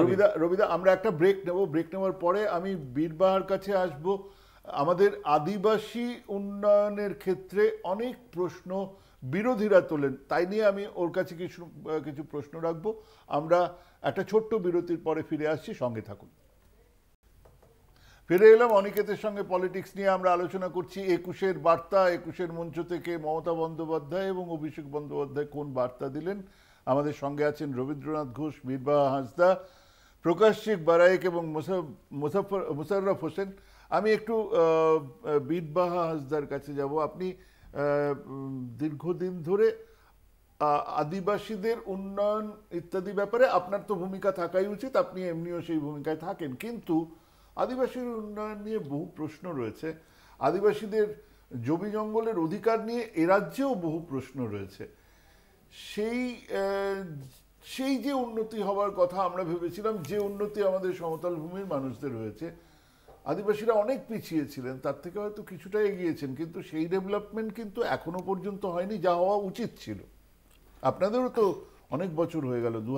রবিদা রবিদা আমরা একটা ব্রেক নেব ব্রেক নেওয়ার পরে আমি বীরবাহার কাছে আসব আমাদের আদিবাসী উন্নয়নের ক্ষেত্রে অনেক প্রশ্ন বিরোধীরা তোলেন তাই নিয়ে আমি ওর কাছে কিছু কিছু প্রশ্ন রাখবো আমরা একটা ছোট্ট বিরতির পরে ফিরে আসছি সঙ্গে থাকুন ফিরে এলাম অনিকেতের সঙ্গে পলিটিক্স নিয়ে আমরা আলোচনা করছি একুশের বার্তা একুশের মঞ্চ থেকে মমতা বন্দ্যোপাধ্যায় এবং অভিষেক বন্দ্যোপাধ্যায় কোন বার্তা দিলেন আমাদের সঙ্গে আছেন রবীন্দ্রনাথ ঘোষ মীরবাহ হাসদা প্রকাশ শেখ বারায়েক এবং মুসাফর মুসাররফ হোসেন আমি একটু বীরবাহা হাসদার কাছে যাব আপনি দীর্ঘদিন ধরে আদিবাসীদের উন্নয়ন ইত্যাদি ব্যাপারে আপনার তো ভূমিকা থাকাই উচিত আপনি এমনিও সেই ভূমিকায় থাকেন কিন্তু আদিবাসীর উন্নয়ন নিয়ে বহু প্রশ্ন রয়েছে আদিবাসীদের জমি জঙ্গলের অধিকার নিয়ে এ রাজ্যেও বহু প্রশ্ন রয়েছে সেই সেই যে উন্নতি হওয়ার কথা আমরা ভেবেছিলাম যে উন্নতি আমাদের সমতল ভূমির মানুষদের রয়েছে আদিবাসীরা অনেক পিছিয়ে ছিলেন তার থেকে হয়তো কিছুটা এগিয়েছেন কিন্তু সেই ডেভেলপমেন্ট কিন্তু এখনো পর্যন্ত হয়নি যা হওয়া উচিত ছিল আপনাদেরও তো অনেক বছর হয়ে গেল দু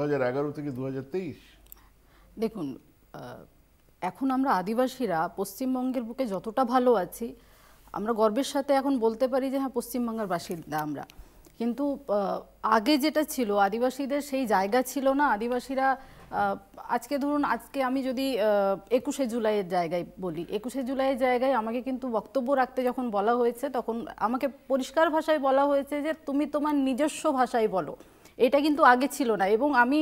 থেকে দু দেখুন এখন আমরা আদিবাসীরা পশ্চিমবঙ্গের বুকে যতটা ভালো আছি আমরা গর্বের সাথে এখন বলতে পারি যে হ্যাঁ পশ্চিমবঙ্গের বাসিন্দা আমরা কিন্তু আগে যেটা ছিল আদিবাসীদের সেই জায়গা ছিল না আদিবাসীরা আজকে ধরুন আজকে আমি যদি একুশে জুলাইয়ের জায়গায় বলি একুশে জুলাইয়ের জায়গায় আমাকে কিন্তু বক্তব্য রাখতে যখন বলা হয়েছে তখন আমাকে পরিষ্কার ভাষায় বলা হয়েছে যে তুমি তোমার নিজস্ব ভাষায় বলো এটা কিন্তু আগে ছিল না এবং আমি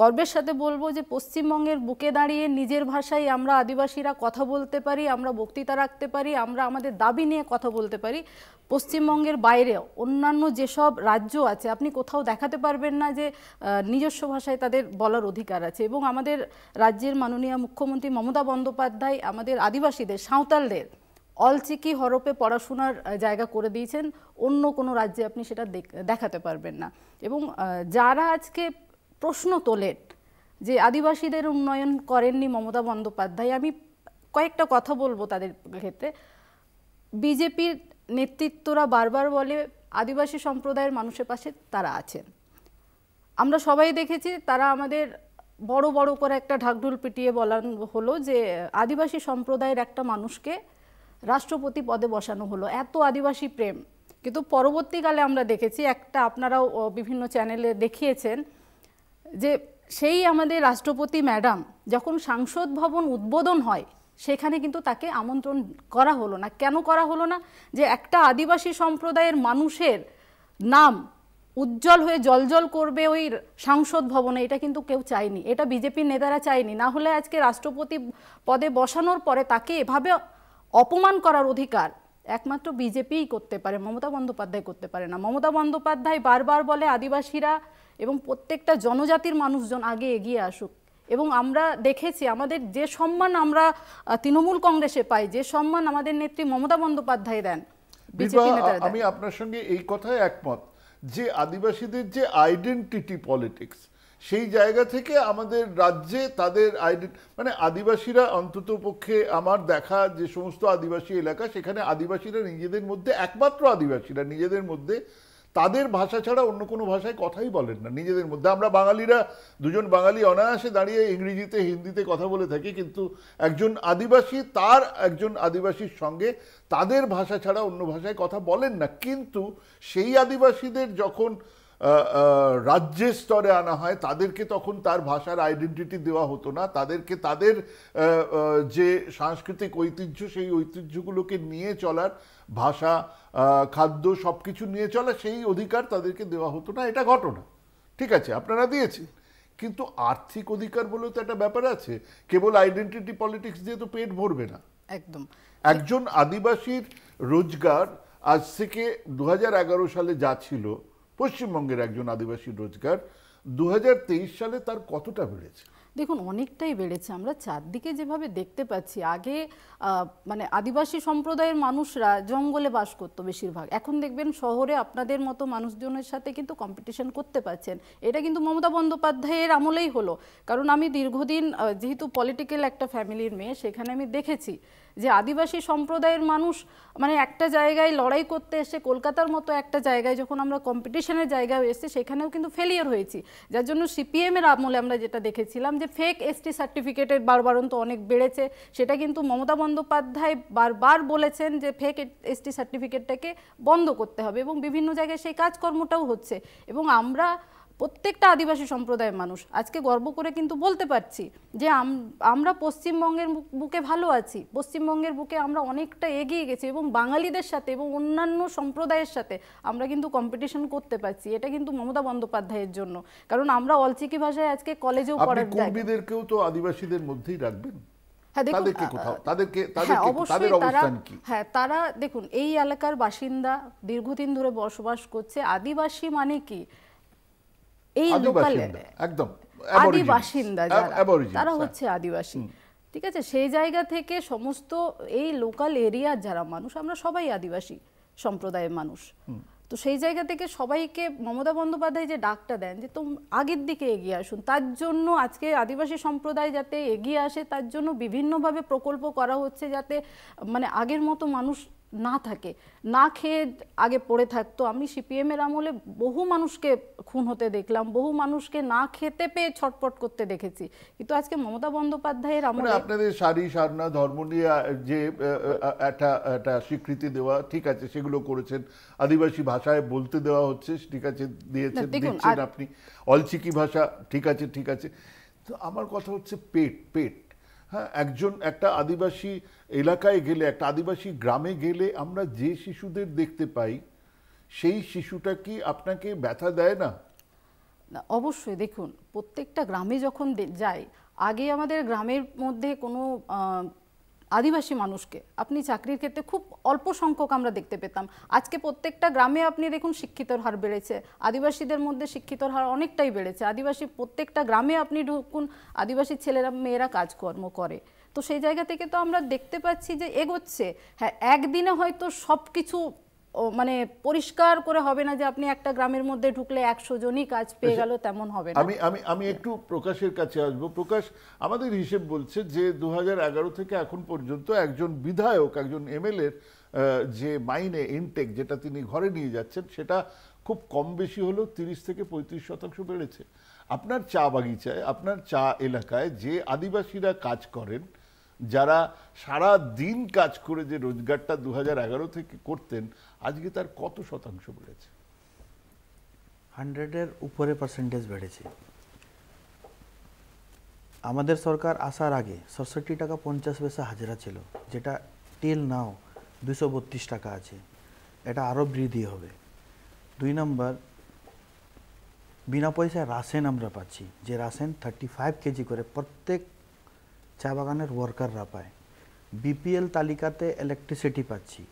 গর্বের সাথে বলবো যে পশ্চিমবঙ্গের বুকে দাঁড়িয়ে নিজের ভাষায় আমরা আদিবাসীরা কথা বলতে পারি আমরা বক্তৃতা রাখতে পারি আমরা আমাদের দাবি নিয়ে কথা বলতে পারি পশ্চিমবঙ্গের বাইরে অন্যান্য যেসব রাজ্য আছে আপনি কোথাও দেখাতে পারবেন না যে নিজস্ব ভাষায় তাদের বলার অধিকার আছে এবং আমাদের রাজ্যের মাননীয় মুখ্যমন্ত্রী মমতা বন্দ্যোপাধ্যায় আমাদের আদিবাসীদের সাঁওতালদের অলচিকি হরপে পড়াশোনার জায়গা করে দিয়েছেন অন্য কোনো রাজ্যে আপনি সেটা দেখাতে পারবেন না এবং যারা আজকে প্রশ্ন তোলেন যে আদিবাসীদের উন্নয়ন করেননি মমতা বন্দ্যোপাধ্যায় আমি কয়েকটা কথা বলবো তাদের ক্ষেত্রে বিজেপির নেতৃত্বরা বারবার বলে আদিবাসী সম্প্রদায়ের মানুষের পাশে তারা আছেন আমরা সবাই দেখেছি তারা আমাদের বড় বড় করে একটা ঢাকঢুল পিটিয়ে বলান হলো যে আদিবাসী সম্প্রদায়ের একটা মানুষকে রাষ্ট্রপতি পদে বসানো হলো এত আদিবাসী প্রেম কিন্তু পরবর্তীকালে আমরা দেখেছি একটা আপনারাও বিভিন্ন চ্যানেলে দেখিয়েছেন যে সেই আমাদের রাষ্ট্রপতি ম্যাডাম যখন সাংসদ ভবন উদ্বোধন হয় সেখানে কিন্তু তাকে আমন্ত্রণ করা হলো না কেন করা হলো না যে একটা আদিবাসী সম্প্রদায়ের মানুষের নাম উজ্জ্বল হয়ে জলজল করবে ওই সাংসদ ভবনে এটা কিন্তু কেউ চায়নি এটা বিজেপির নেতারা চায়নি না হলে আজকে রাষ্ট্রপতি পদে বসানোর পরে তাকে এভাবে অপমান করার অধিকার একমাত্র বিজেপিই করতে পারে মমতা বন্দ্যোপাধ্যায় করতে পারে না মমতা বন্দ্যোপাধ্যায় বারবার বলে আদিবাসীরা এবং প্রত্যেকটা জনজাতির মানুষজন আগে এগিয়ে আসুক এবং আমরা দেখেছি আমাদের যে সম্মান আমরা তৃণমূল কংগ্রেসে পাই যে সম্মান আমাদের নেত্রী মমতা বন্দ্যোপাধ্যায় দেন আমি আপনার সঙ্গে এই কথায় একমত যে আদিবাসীদের যে আইডেন্টিটি পলিটিক্স সেই জায়গা থেকে আমাদের রাজ্যে তাদের মানে আদিবাসীরা অন্তত পক্ষে আমার দেখা যে সমস্ত আদিবাসী এলাকা সেখানে আদিবাসীরা নিজেদের মধ্যে একমাত্র আদিবাসীরা নিজেদের মধ্যে তাদের ভাষা ছাড়া অন্য কোনো ভাষায় কথাই বলেন না নিজেদের মধ্যে আমরা বাঙালিরা দুজন বাঙালি অনায়াসে দাঁড়িয়ে ইংরেজিতে হিন্দিতে কথা বলে থাকি কিন্তু একজন আদিবাসী তার একজন আদিবাসীর সঙ্গে তাদের ভাষা ছাড়া অন্য ভাষায় কথা বলেন না কিন্তু সেই আদিবাসীদের যখন রাজ্যের স্তরে আনা হয় তাদেরকে তখন তার ভাষার আইডেন্টিটি দেওয়া হতো না তাদেরকে তাদের যে সাংস্কৃতিক ঐতিহ্য সেই ঐতিহ্যগুলোকে নিয়ে চলার ভাষা খাদ্য সব কিছু নিয়ে চলা সেই অধিকার তাদেরকে দেওয়া হতো না এটা ঘটনা ঠিক আছে আপনারা দিয়েছেন কিন্তু আর্থিক অধিকার বলেও তো একটা ব্যাপার আছে কেবল আইডেন্টিটি পলিটিক্স দিয়ে তো পেট ভরবে না একদম একজন আদিবাসীর রোজগার আজ থেকে দু সালে যা ছিল পশ্চিমবঙ্গের একজন আদিবাসী রোজগার দু সালে তার কতটা বেড়েছে দেখুন অনেকটাই বেড়েছে আমরা চারদিকে যেভাবে দেখতে পাচ্ছি আগে মানে আদিবাসী সম্প্রদায়ের মানুষরা জঙ্গলে বাস করতো বেশিরভাগ এখন দেখবেন শহরে আপনাদের মতো মানুষজনের সাথে কিন্তু কম্পিটিশন করতে পারছেন এটা কিন্তু মমতা বন্দ্যোপাধ্যায়ের আমলেই হলো কারণ আমি দীর্ঘদিন যেহেতু পলিটিক্যাল একটা ফ্যামিলির মেয়ে সেখানে আমি দেখেছি যে আদিবাসী সম্প্রদায়ের মানুষ মানে একটা জায়গায় লড়াই করতে এসে কলকাতার মতো একটা জায়গায় যখন আমরা কম্পিটিশনের জায়গায় এসে সেখানেও কিন্তু ফেলিয়ার হয়েছি যার জন্য সিপিএমের আমলে আমরা যেটা দেখেছিলাম যে ফেক এসটি সার্টিফিকেটের বারবারন্ত অনেক বেড়েছে সেটা কিন্তু মমতা বন্দ্যোপাধ্যায় বারবার বলেছেন যে ফেক এসটি সার্টিফিকেটটাকে বন্ধ করতে হবে এবং বিভিন্ন জায়গায় সেই কাজকর্মটাও হচ্ছে এবং আমরা প্রত্যেকটা আদিবাসী সম্প্রদায়ের মানুষ আজকে গর্ব করে কিন্তু বলতে পারছি যে আমরা পশ্চিমবঙ্গের বুকে ভালো আছি পশ্চিমবঙ্গের বুকে আমরা অনেকটা এগিয়ে গেছি এবং বাঙালিদের সাথে এবং অন্যান্য সম্প্রদায়ের সাথে আমরা কিন্তু কম্পিটিশন করতে পারছি এটা কিন্তু মমতা বন্দ্যোপাধ্যায়ের জন্য কারণ আমরা অলচিকি ভাষায় আজকে কলেজেও পড়াদেরকেও তো আদিবাসীদের মধ্যেই রাখবেন হ্যাঁ, হ্যাঁ, হ্যাঁ তারা দেখুন এই এলাকার বাসিন্দা দীর্ঘদিন ধরে বসবাস করছে আদিবাসী মানে কি এই একদম আদি বাসিন্দা তারা হ্যাঁ, হচ্ছে আদিবাসী ঠিক আছে সেই জায়গা থেকে সমস্ত এই লোকাল এরিয়ার যারা মানুষ আমরা সবাই আদিবাসী সম্প্রদায়ের মানুষ তো সেই জায়গা থেকে সবাইকে মমতা বন্দ্যোপাধ্যায় যে ডাকটা দেন যে তো আগের দিকে এগিয়ে আসুন তার জন্য আজকে আদিবাসী সম্প্রদায় যাতে এগিয়ে আসে তার জন্য বিভিন্নভাবে প্রকল্প করা হচ্ছে যাতে মানে আগের মতো মানুষ না থাকে না খেয়ে আগে পড়ে থাকতো আমি সিপিএমের আমলে বহু মানুষকে খুন হতে দেখলাম বহু মানুষকে না খেতে পেয়ে ছটপট করতে দেখেছি কিন্তু আজকে মমতা বন্দ্যোপাধ্যায়ের আমলে মানে আপনাদের সারি সারনা ধর্ম নিয়ে যে একটা একটা স্বীকৃতি দেওয়া ঠিক আছে সেগুলো করেছেন আদিবাসী ভাষায় বলতে দেওয়া হচ্ছে ঠিক আছে দিয়েছেন দিচ্ছেন আপনি অলচিকি ভাষা ঠিক আছে ঠিক আছে তো আমার কথা হচ্ছে পেট পেট হ্যাঁ একজন একটা আদিবাসী এলাকায় গেলে একটা আদিবাসী গ্রামে গেলে আমরা যে শিশুদের দেখতে পাই সেই শিশুটা কি আপনাকে ব্যথা দেয় না অবশ্যই দেখুন প্রত্যেকটা গ্রামে যখন যাই আগে আমাদের গ্রামের মধ্যে কোনো আদিবাসী মানুষকে আপনি চাকরির ক্ষেত্রে খুব অল্প সংখ্যক আমরা দেখতে পেতাম আজকে প্রত্যেকটা গ্রামে আপনি দেখুন শিক্ষিতর হার বেড়েছে আদিবাসীদের মধ্যে শিক্ষিতর হার অনেকটাই বেড়েছে আদিবাসী প্রত্যেকটা গ্রামে আপনি ঢুকুন আদিবাসী ছেলেরা মেয়েরা কাজকর্ম করে তো সেই জায়গা থেকে তো আমরা দেখতে পাচ্ছি যে এগোচ্ছে হ্যাঁ একদিনে হয়তো সব কিছু মানে পরিষ্কার করে হবে না যে আপনি একটা গ্রামের মধ্যে ঢুকলে একশো জনই কাজ পেয়ে গেল তেমন হবে না আমি আমি আমি একটু প্রকাশের কাছে আসব প্রকাশ আমাদের হিসেব বলছে যে দু থেকে এখন পর্যন্ত একজন বিধায়ক একজন এমএলএর যে মাইনে ইনটেক যেটা তিনি ঘরে নিয়ে যাচ্ছেন সেটা খুব কম বেশি হলেও তিরিশ থেকে পঁয়ত্রিশ শতাংশ বেড়েছে আপনার চা বাগিচায় আপনার চা এলাকায় যে আদিবাসীরা কাজ করেন যারা সারা দিন কাজ করে যে রোজগারটা দু থেকে করতেন আজকে তার কত শতাংশ বেড়েছে হান্ড্রেডের উপরে পার্সেন্টেজ বেড়েছে আমাদের সরকার আসার আগে ষষট্টি টাকা পঞ্চাশ পয়সা হাজিরা ছিল যেটা টিল নাও দুশো বত্রিশ টাকা আছে এটা আরও বৃদ্ধি হবে দুই নম্বর বিনা পয়সায় রাসেন আমরা পাচ্ছি যে রাসেন থার্টি ফাইভ কেজি করে প্রত্যেক চা বাগানের ওয়ার্কাররা পায় বিপিএল তালিকাতে ইলেকট্রিসিটি পাচ্ছি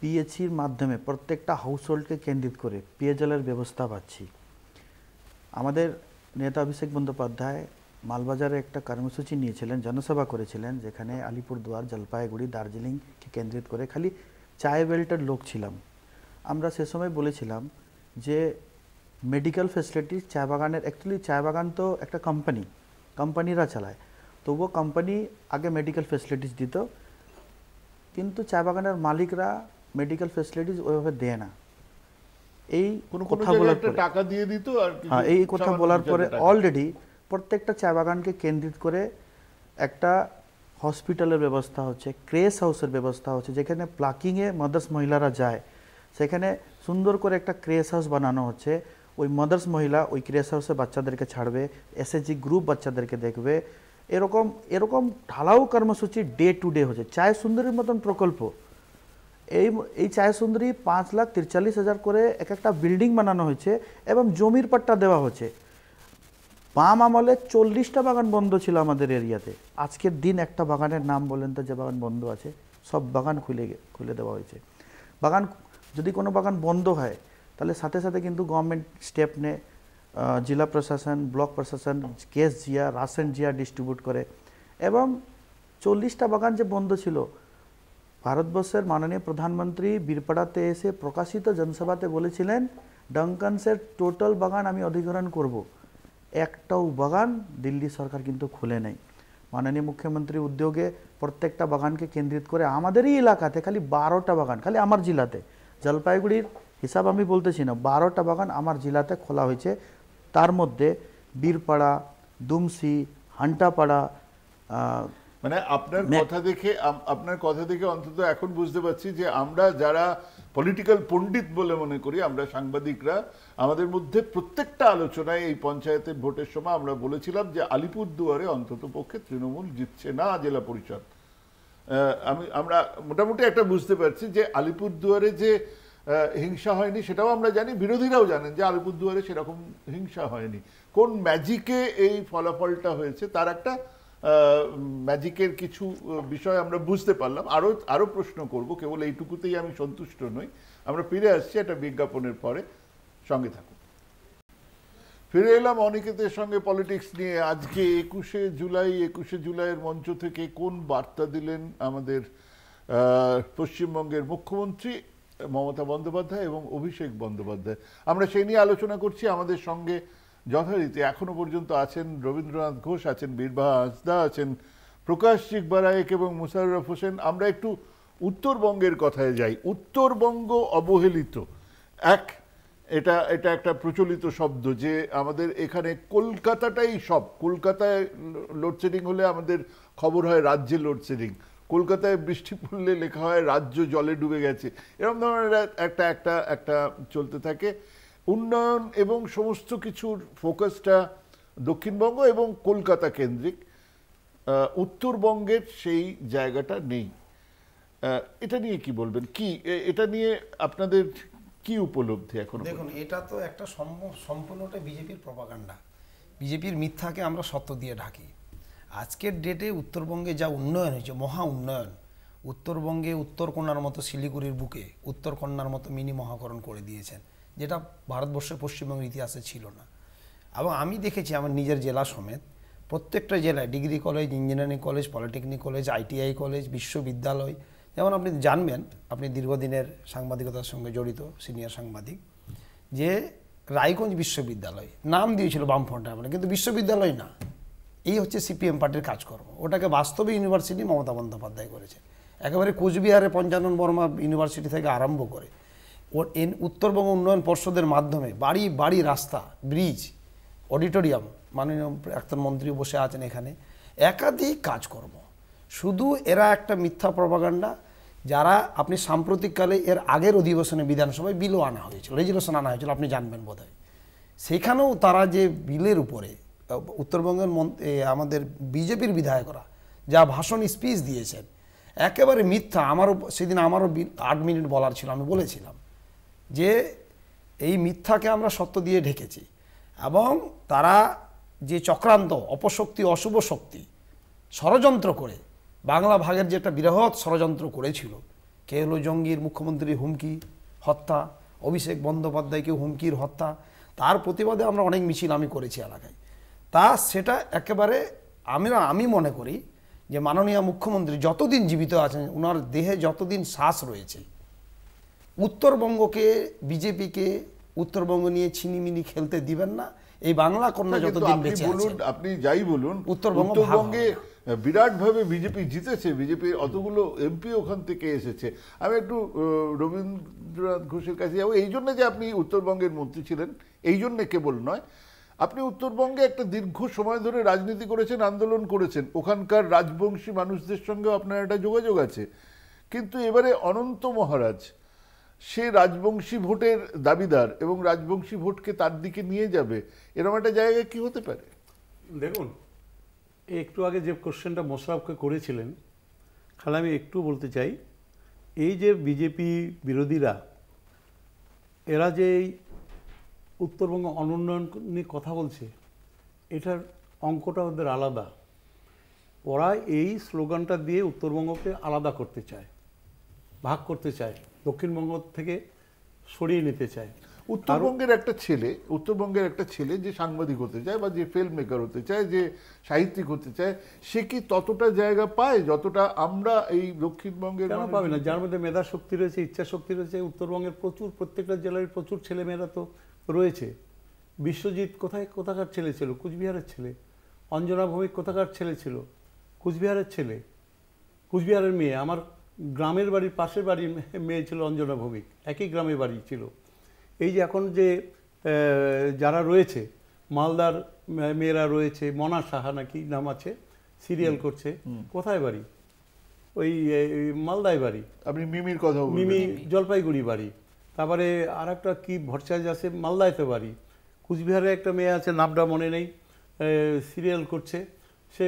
পিএইচির মাধ্যমে প্রত্যেকটা হাউসহোল্ডকে কেন্দ্রিত করে পেয়েজলের ব্যবস্থা পাচ্ছি আমাদের নেতা অভিষেক বন্দ্যোপাধ্যায় মালবাজারে একটা কর্মসূচি নিয়েছিলেন জনসভা করেছিলেন যেখানে আলিপুরদুয়ার জলপাইগুড়ি দার্জিলিংকে কেন্দ্রিত করে খালি চায় বেল্টের লোক ছিলাম আমরা সে সময় বলেছিলাম যে মেডিকেল ফেসিলিটি চা বাগানের অ্যাকচুয়ালি চা বাগান তো একটা কোম্পানি কোম্পানিরা চালায় তবুও কোম্পানি আগে মেডিকেল ফেসিলিটিস দিত কিন্তু চা বাগানের মালিকরা মেডিকেল ফেসিলিটিস ওইভাবে দেয় না এই কোনো কথা বলার পরে টাকা দিয়ে দিত আর হ্যাঁ এই কথা বলার পরে অলরেডি প্রত্যেকটা চা বাগানকে কেন্দ্রিত করে একটা হসপিটালের ব্যবস্থা হচ্ছে ক্রেস হাউসের ব্যবস্থা হচ্ছে যেখানে প্লাকিংয়ে মাদার্স মহিলারা যায় সেখানে সুন্দর করে একটা ক্রেস হাউস বানানো হচ্ছে ওই মাদার্স মহিলা ওই ক্রেস হাউসে বাচ্চাদেরকে ছাড়বে এসএসজি গ্রুপ বাচ্চাদেরকে দেখবে এরকম এরকম ঢালাও কর্মসূচি ডে টু ডে হচ্ছে চায় সুন্দরীর মতন প্রকল্প এই এই চায়সুন্দরী পাঁচ লাখ তিরচাল্লিশ হাজার করে এক একটা বিল্ডিং বানানো হয়েছে এবং জমির পাট্টা দেওয়া হচ্ছে বাম আমলে চল্লিশটা বাগান বন্ধ ছিল আমাদের এরিয়াতে আজকের দিন একটা বাগানের নাম বলেন তো যে বাগান বন্ধ আছে সব বাগান খুলে খুলে দেওয়া হয়েছে বাগান যদি কোনো বাগান বন্ধ হয় তাহলে সাথে সাথে কিন্তু গভর্নমেন্ট স্টেপ নেয় জেলা প্রশাসন ব্লক প্রশাসন কেস জিয়া রাসেন জিয়া ডিস্ট্রিবিউট করে এবং চল্লিশটা বাগান যে বন্ধ ছিল ভারতবর্ষের মাননীয় প্রধানমন্ত্রী বীরপাড়াতে এসে প্রকাশিত জনসভাতে বলেছিলেন ডঙ্কনসের টোটাল বাগান আমি অধিগ্রহণ করব। একটাও বাগান দিল্লি সরকার কিন্তু খুলে নেই মাননীয় মুখ্যমন্ত্রী উদ্যোগে প্রত্যেকটা বাগানকে কেন্দ্রিত করে আমাদেরই এলাকাতে খালি বারোটা বাগান খালি আমার জেলাতে জলপাইগুড়ির হিসাব আমি বলতেছি না বারোটা বাগান আমার জেলাতে খোলা হয়েছে তার মধ্যে বীরপাড়া দুমসি হান্টাপাড়া মানে আপনার কথা দেখে আপনার কথা দেখে অন্তত এখন বুঝতে পারছি যে আমরা যারা পলিটিক্যাল পণ্ডিত বলে মনে করি আমরা সাংবাদিকরা আমাদের মধ্যে প্রত্যেকটা আলোচনায় এই পঞ্চায়েতের ভোটের সময় আমরা বলেছিলাম যে আলিপুরদুয়ারে অন্তত পক্ষে তৃণমূল জিতছে না জেলা পরিষদ আমি আমরা মোটামুটি একটা বুঝতে পারছি যে আলিপুরদুয়ারে যে হিংসা হয়নি সেটাও আমরা জানি বিরোধীরাও জানেন যে আলিপুরদুয়ারে সেরকম হিংসা হয়নি কোন ম্যাজিকে এই ফলাফলটা হয়েছে তার একটা ম্যাজিকের কিছু বিষয় আমরা বুঝতে পারলাম আরও আরও প্রশ্ন করব কেবল এইটুকুতেই আমি সন্তুষ্ট নই আমরা ফিরে আসছি একটা বিজ্ঞাপনের পরে সঙ্গে থাকুন ফিরে এলাম অনিকেতের সঙ্গে পলিটিক্স নিয়ে আজকে একুশে জুলাই একুশে জুলাইয়ের মঞ্চ থেকে কোন বার্তা দিলেন আমাদের পশ্চিমবঙ্গের মুখ্যমন্ত্রী মমতা বন্দ্যোপাধ্যায় এবং অভিষেক বন্দ্যোপাধ্যায় আমরা সেই নিয়ে আলোচনা করছি আমাদের সঙ্গে যথারীতি এখনো পর্যন্ত আছেন রবীন্দ্রনাথ ঘোষ আছেন বীরবাহ হাসদা আছেন প্রকাশ চিকবারায়েক এবং মুসারফ হোসেন আমরা একটু উত্তরবঙ্গের কথায় যাই উত্তরবঙ্গ অবহেলিত এক এটা এটা একটা প্রচলিত শব্দ যে আমাদের এখানে কলকাতাটাই সব কলকাতায় লোডশেডিং হলে আমাদের খবর হয় রাজ্যে লোডশেডিং কলকাতায় বৃষ্টি পড়লে লেখা হয় রাজ্য জলে ডুবে গেছে এরকম ধরনের একটা একটা একটা চলতে থাকে উন্নয়ন এবং সমস্ত কিছুর ফোকাসটা দক্ষিণবঙ্গ এবং কলকাতা কেন্দ্রিক উত্তরবঙ্গের সেই জায়গাটা নেই এটা নিয়ে কি বলবেন কি এটা নিয়ে আপনাদের কি উপলব্ধি এখন দেখুন এটা তো একটা সম্পূর্ণটা বিজেপির প্রপাগান্ডা বিজেপির মিথ্যাকে আমরা সত্য দিয়ে ঢাকি আজকের ডেটে উত্তরবঙ্গে যা উন্নয়ন হয়েছে মহা উন্নয়ন উত্তরবঙ্গে উত্তরকন্যার মতো শিলিগুড়ির বুকে উত্তরকন্যার মতো মিনি মহাকরণ করে দিয়েছেন যেটা ভারতবর্ষের পশ্চিমবঙ্গের ইতিহাসে ছিল না এবং আমি দেখেছি আমার নিজের জেলা সমেত প্রত্যেকটা জেলায় degree college engineering college polytechnic college ITI college বিশ্ববিদ্যালয় যেমন আপনি জানবেন আপনি দীর্ঘদিনের সাংবাদিকতার সঙ্গে জড়িত সিনিয়র সাংবাদিক যে রায়গঞ্জ বিশ্ববিদ্যালয় নাম দিয়েছিল বামফ্রন্টের আমরা কিন্তু বিশ্ববিদ্যালয় না এই হচ্ছে সিপিএম পার্টির কাজকর্ম ওটাকে বাস্তবে ইউনিভার্সিটি মমতা বন্দ্যোপাধ্যায় করেছে একেবারে কোচবিহারে পঞ্চানন বর্মা ইউনিভার্সিটি থেকে আরম্ভ করে উত্তরবঙ্গ উন্নয়ন পর্ষদের মাধ্যমে বাড়ি বাড়ি রাস্তা ব্রিজ অডিটোরিয়াম মাননীয় প্রাক্তন মন্ত্রী বসে আছেন এখানে একাধিক কাজকর্ম শুধু এরা একটা মিথ্যা প্রভাগান্ডা যারা আপনি সাম্প্রতিককালে এর আগের অধিবেশনে বিধানসভায় বিলও আনা হয়েছিল রেজুলেশন আনা হয়েছিল আপনি জানবেন বোধ সেখানেও তারা যে বিলের উপরে উত্তরবঙ্গের আমাদের বিজেপির বিধায়করা যা ভাষণ স্পিচ দিয়েছেন একেবারে মিথ্যা আমারও সেদিন আমারও আট মিনিট বলার ছিল আমি বলেছিলাম যে এই মিথ্যাকে আমরা সত্য দিয়ে ঢেকেছি এবং তারা যে চক্রান্ত অপশক্তি অশুভ শক্তি ষড়যন্ত্র করে বাংলা ভাগের যে একটা বৃহৎ ষড়যন্ত্র করেছিল কে হলো জঙ্গির মুখ্যমন্ত্রী হুমকি হত্যা অভিষেক বন্দ্যোপাধ্যায়কে হুমকির হত্যা তার প্রতিবাদে আমরা অনেক মিছিল আমি করেছি এলাকায় তা সেটা একেবারে আমি আমি মনে করি যে মাননীয় মুখ্যমন্ত্রী যতদিন জীবিত আছেন ওনার দেহে যতদিন শ্বাস রয়েছে উত্তরবঙ্গকে বিজেপিকে উত্তরবঙ্গ নিয়ে ছিনিমিনি খেলতে দিবেন না এই বাংলা কন্যা যতদিন বেঁচে আছে আপনি যাই বলুন উত্তরবঙ্গে বিরাটভাবে বিজেপি জিতেছে বিজেপির অতগুলো এমপি ওখান থেকে এসেছে আমি একটু রবীন্দ্রনাথ ঘোষের কাছে যাবো এই জন্য যে আপনি উত্তরবঙ্গের মন্ত্রী ছিলেন এই জন্যে কেবল নয় আপনি উত্তরবঙ্গে একটা দীর্ঘ সময় ধরে রাজনীতি করেছেন আন্দোলন করেছেন ওখানকার রাজবংশী মানুষদের সঙ্গেও আপনার একটা যোগাযোগ আছে কিন্তু এবারে অনন্ত মহারাজ সে রাজবংশী ভোটের দাবিদার এবং রাজবংশী ভোটকে তার দিকে নিয়ে যাবে এরকম একটা জায়গায় কি হতে পারে দেখুন একটু আগে যে কোশ্চেনটা মোশারফকে করেছিলেন খালে আমি একটু বলতে চাই এই যে বিজেপি বিরোধীরা এরা যে উত্তরবঙ্গ অনুন্নয়ন নিয়ে কথা বলছে এটার অঙ্কটা ওদের আলাদা ওরা এই স্লোগানটা দিয়ে উত্তরবঙ্গকে আলাদা করতে চায় ভাগ করতে চায় দক্ষিণবঙ্গ থেকে সরিয়ে নিতে চায় উত্তরবঙ্গের একটা ছেলে উত্তরবঙ্গের একটা ছেলে যে সাংবাদিক হতে চায় বা যে ফিল্ম মেকার হতে চায় যে সাহিত্যিক হতে চায় সে কি ততটা জায়গা পায় যতটা আমরা এই দক্ষিণবঙ্গের কেন পাবে না যার মধ্যে মেধা শক্তি রয়েছে ইচ্ছা শক্তি রয়েছে উত্তরবঙ্গের প্রচুর প্রত্যেকটা জেলার প্রচুর ছেলেমেয়েরা তো রয়েছে বিশ্বজিৎ কোথায় কোথাকার ছেলে ছিল কুচবিহারের ছেলে অঞ্জনা ভৌমিক কোথাকার ছেলে ছিল কুচবিহারের ছেলে কুচবিহারের মেয়ে আমার গ্রামের বাড়ির পাশের বাড়ির মেয়ে ছিল অঞ্জনা ভৌমিক একই গ্রামে বাড়ি ছিল এই যে এখন যে যারা রয়েছে মালদার মেয়েরা রয়েছে মনা সাহা নাকি নাম আছে সিরিয়াল করছে কোথায় বাড়ি ওই মালদায় বাড়ি আপনি মিমির কথা মিমি জলপাইগুড়ি বাড়ি তারপরে আর একটা কী ভরসাজ আছে মালদায়তে বাড়ি কুচবিহারে একটা মেয়ে আছে নামটা মনে নেই সিরিয়াল করছে সে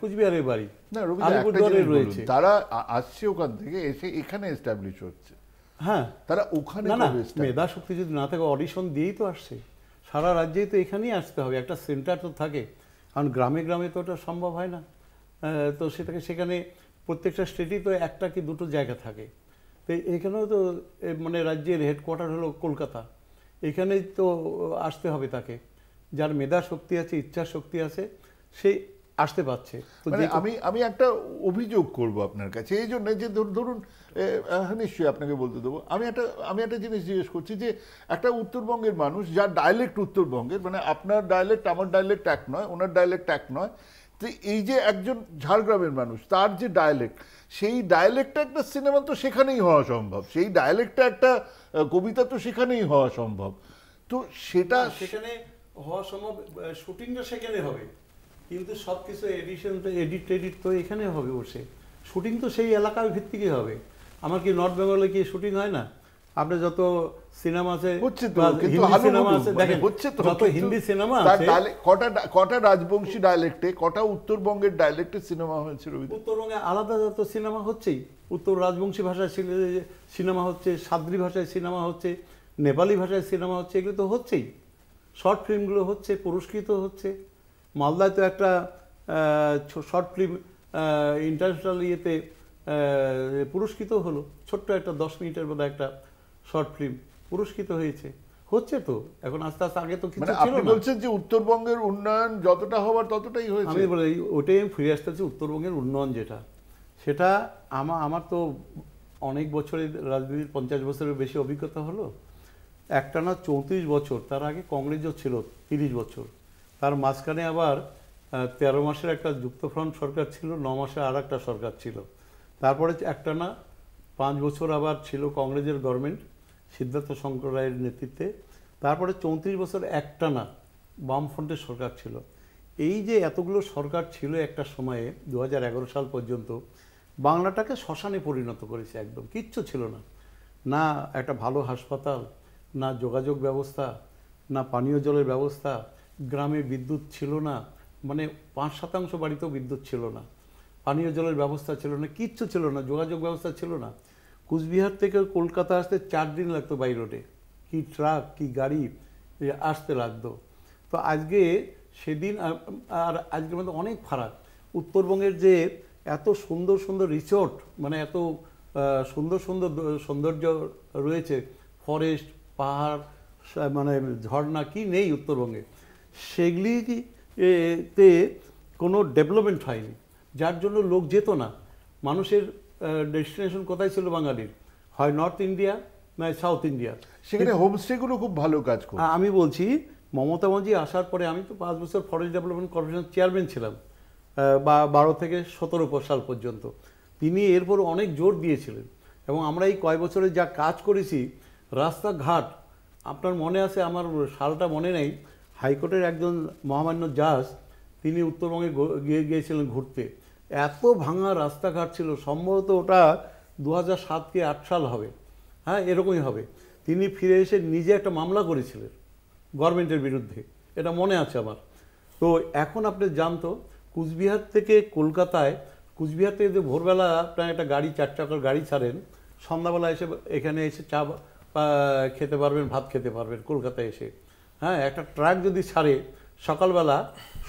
কুচবিহারের বাড়ি না রবীন্দ্র রয়েছে তারা আসছে ওখান থেকে এসে এখানে এস্টাবলিশ হচ্ছে হ্যাঁ তারা ওখানে না মেধা শক্তি যদি না থাকে অডিশন দিয়েই তো আসছে সারা রাজ্যেই তো এখানেই আসতে হবে একটা সেন্টার তো থাকে কারণ গ্রামে গ্রামে তো ওটা সম্ভব হয় না তো সেটাকে সেখানে প্রত্যেকটা স্টেটেই তো একটা কি দুটো জায়গা থাকে তো এখানেও তো মানে রাজ্যের হেডকোয়ার্টার হলো কলকাতা এখানেই তো আসতে হবে তাকে যার মেধা শক্তি আছে ইচ্ছা শক্তি আছে সেই আসতে পারছে মানে আমি আমি একটা অভিযোগ করব আপনার কাছে এই জন্য যে ধরুন নিশ্চয়ই আপনাকে বলতে দেবো আমি একটা আমি একটা জিনিস জিজ্ঞেস করছি যে একটা উত্তরবঙ্গের মানুষ যার ডায়ালেক্ট উত্তরবঙ্গের মানে আপনার ডায়ালেক্ট আমার ডায়ালেক্ট এক নয় ওনার ডায়ালেক্ট এক নয় তো এই যে একজন ঝাড়গ্রামের মানুষ তার যে ডায়ালেক্ট সেই ডায়ালেক্টটা একটা সিনেমা তো সেখানেই হওয়া সম্ভব সেই ডায়ালেক্টটা একটা কবিতা তো সেখানেই হওয়া সম্ভব তো সেটা সেখানে হওয়া সম্ভব শুটিংটা সেখানে হবে কিন্তু সব কিছু এডিশন এডিট টেডিট তো এখানে হবে বসে শুটিং তো সেই এলাকার ভিত্তিকই হবে আমার কি নর্থ বেঙ্গলে কি শুটিং হয় না আপনি যত সিনেমা আছে যত হিন্দি সিনেমা আছে কটা কটা রাজবংশী ডায়ালেক্টে কটা উত্তরবঙ্গের ডায়ালেক্টে সিনেমা হয়েছে রবি উত্তরবঙ্গে আলাদা যত সিনেমা হচ্ছেই উত্তর রাজবংশী ভাষায় সিনেমা হচ্ছে সাদ্রি ভাষায় সিনেমা হচ্ছে নেপালি ভাষায় সিনেমা হচ্ছে এগুলো তো হচ্ছেই শর্ট ফিল্মগুলো হচ্ছে পুরস্কৃত হচ্ছে মালদায় তো একটা শর্ট ফিল্ম ইন্টারন্যাশনাল ইয়েতে পুরস্কৃত হলো ছোট্ট একটা দশ মিনিটের মতো একটা শর্ট ফিল্ম পুরস্কৃত হয়েছে হচ্ছে তো এখন আস্তে আস্তে আগে তো কিছু মানে ছিল না বলছেন যে উত্তরবঙ্গের উন্নয়ন যতটা হবার ততটাই হয়েছে আমি বলে ওটাই আমি ফিরে আসতে উত্তরবঙ্গের উন্নয়ন যেটা সেটা আমার আমার তো অনেক বছরের রাজনীতির পঞ্চাশ বছরের বেশি অভিজ্ঞতা হলো একটানা চৌত্রিশ বছর তার আগে কংগ্রেসও ছিল তিরিশ বছর তার মাঝখানে আবার তেরো মাসের একটা যুক্তফ্রন্ট সরকার ছিল ন মাসে আর একটা সরকার ছিল তারপরে একটা না পাঁচ বছর আবার ছিল কংগ্রেসের গভর্নমেন্ট সিদ্ধার্থ শঙ্কর রায়ের নেতৃত্বে তারপরে চৌত্রিশ বছর একটা না বামফ্রন্টের সরকার ছিল এই যে এতগুলো সরকার ছিল একটা সময়ে দু সাল পর্যন্ত বাংলাটাকে শ্মশানে পরিণত করেছে একদম কিচ্ছু ছিল না না একটা ভালো হাসপাতাল না যোগাযোগ ব্যবস্থা না পানীয় জলের ব্যবস্থা গ্রামে বিদ্যুৎ ছিল না মানে পাঁচ শতাংশ বাড়িতেও বিদ্যুৎ ছিল না পানীয় জলের ব্যবস্থা ছিল না কিচ্ছু ছিল না যোগাযোগ ব্যবস্থা ছিল না কুচবিহার থেকে কলকাতা আসতে চার দিন লাগতো বাই রোডে কি ট্রাক কি গাড়ি আসতে লাগতো তো আজকে সেদিন আর আজকের মধ্যে অনেক ফারাক উত্তরবঙ্গের যে এত সুন্দর সুন্দর রিসোর্ট মানে এত সুন্দর সুন্দর সৌন্দর্য রয়েছে ফরেস্ট পাহাড় মানে ঝর্ণা কি নেই উত্তরবঙ্গে সেগুলি তে কোনো ডেভেলপমেন্ট হয়নি যার জন্য লোক যেত না মানুষের ডেস্টিনেশন কোথায় ছিল বাঙালির হয় নর্থ ইন্ডিয়া নয় সাউথ ইন্ডিয়া সেখানে হোমস্টেগুলো খুব ভালো কাজ করে আমি বলছি মমতা মাঝি আসার পরে আমি তো পাঁচ বছর ফরেস্ট ডেভেলপমেন্ট কর্পোরেশনের চেয়ারম্যান ছিলাম বা বারো থেকে সতেরো সাল পর্যন্ত তিনি এরপর অনেক জোর দিয়েছিলেন এবং আমরা এই কয় বছরে যা কাজ করেছি রাস্তাঘাট আপনার মনে আছে আমার সালটা মনে নেই হাইকোর্টের একজন মহামান্য জাজ তিনি উত্তরবঙ্গে গিয়ে গিয়েছিলেন ঘুরতে এত ভাঙা রাস্তাঘাট ছিল সম্ভবত ওটা দু হাজার সাত কি আট সাল হবে হ্যাঁ এরকমই হবে তিনি ফিরে এসে নিজে একটা মামলা করেছিলেন গভর্নমেন্টের বিরুদ্ধে এটা মনে আছে আমার তো এখন আপনি জানতো কুচবিহার থেকে কলকাতায় কুচবিহার থেকে ভোরবেলা আপনার একটা গাড়ি চার চাকার গাড়ি ছাড়েন সন্ধ্যাবেলা এসে এখানে এসে চা খেতে পারবেন ভাত খেতে পারবেন কলকাতায় এসে হ্যাঁ একটা ট্রাক যদি ছাড়ে সকালবেলা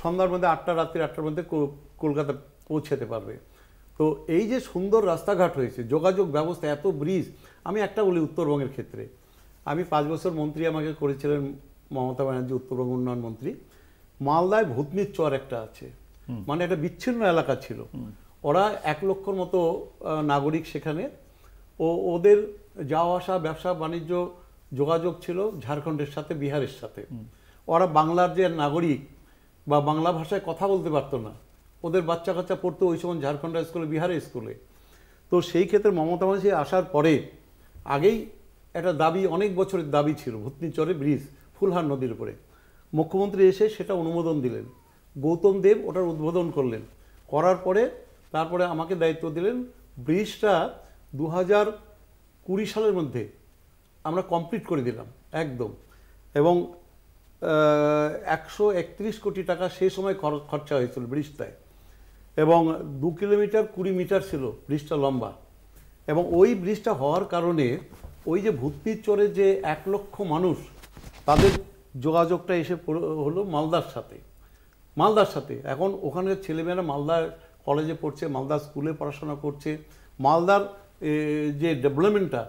সন্ধ্যার মধ্যে আটটা রাত্রি আটটার মধ্যে কলকাতা পৌঁছাতে পারবে তো এই যে সুন্দর রাস্তাঘাট হয়েছে যোগাযোগ ব্যবস্থা এত ব্রিজ আমি একটা বলি উত্তরবঙ্গের ক্ষেত্রে আমি পাঁচ বছর মন্ত্রী আমাকে করেছিলেন মমতা ব্যানার্জি উত্তরবঙ্গ উন্নয়ন মন্ত্রী মালদায় ভূতনির চর একটা আছে মানে একটা বিচ্ছিন্ন এলাকা ছিল ওরা এক লক্ষর মতো নাগরিক সেখানে ও ওদের যাওয়া আসা ব্যবসা বাণিজ্য যোগাযোগ ছিল ঝাড়খণ্ডের সাথে বিহারের সাথে ওরা বাংলার যে নাগরিক বা বাংলা ভাষায় কথা বলতে পারতো না ওদের বাচ্চা কাচ্চা পড়তো ওই সময় ঝাড়খণ্ড স্কুলে বিহারের স্কুলে তো সেই ক্ষেত্রে মমতা বন্দ্যোপাধ্যায় আসার পরে আগেই একটা দাবি অনেক বছরের দাবি ছিল ভূতনিচরে ব্রিজ ফুলহার নদীর উপরে মুখ্যমন্ত্রী এসে সেটা অনুমোদন দিলেন গৌতম দেব ওটার উদ্বোধন করলেন করার পরে তারপরে আমাকে দায়িত্ব দিলেন ব্রিজটা দু হাজার কুড়ি সালের মধ্যে আমরা কমপ্লিট করে দিলাম একদম এবং একশো একত্রিশ কোটি টাকা সেই সময় খরচা হয়েছিল ব্রিজটায় এবং দু কিলোমিটার কুড়ি মিটার ছিল ব্রিজটা লম্বা এবং ওই ব্রিজটা হওয়ার কারণে ওই যে ভূতনির চরে যে এক লক্ষ মানুষ তাদের যোগাযোগটা এসে হলো মালদার সাথে মালদার সাথে এখন ওখানের ছেলেমেয়েরা মালদার কলেজে পড়ছে মালদার স্কুলে পড়াশোনা করছে মালদার যে ডেভেলপমেন্টটা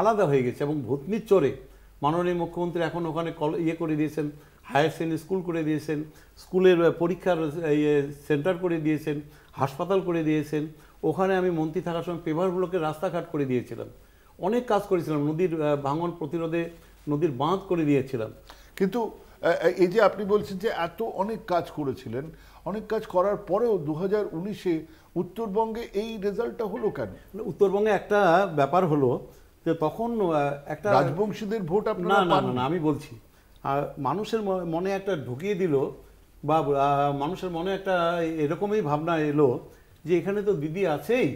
আলাদা হয়ে গেছে এবং ভূতনির চরে মাননীয় মুখ্যমন্ত্রী এখন ওখানে কল ইয়ে করে দিয়েছেন হায়ার সেকেন্ডারি স্কুল করে দিয়েছেন স্কুলের পরীক্ষার ইয়ে সেন্টার করে দিয়েছেন হাসপাতাল করে দিয়েছেন ওখানে আমি মন্ত্রী থাকার সময় পেভার ব্লকের রাস্তাঘাট করে দিয়েছিলাম অনেক কাজ করেছিলাম নদীর ভাঙন প্রতিরোধে নদীর বাঁধ করে দিয়েছিলাম কিন্তু এই যে আপনি বলছেন যে এত অনেক কাজ করেছিলেন অনেক কাজ করার পরেও দু হাজার উনিশে উত্তরবঙ্গে এই রেজাল্টটা হলো কেন উত্তরবঙ্গে একটা ব্যাপার হলো তো তখন একটা রাজবংশীদের ভোট না না না আমি বলছি আর মানুষের মনে একটা ঢুকিয়ে দিল বা মানুষের মনে একটা এরকমই ভাবনা এলো যে এখানে তো দিদি আছেই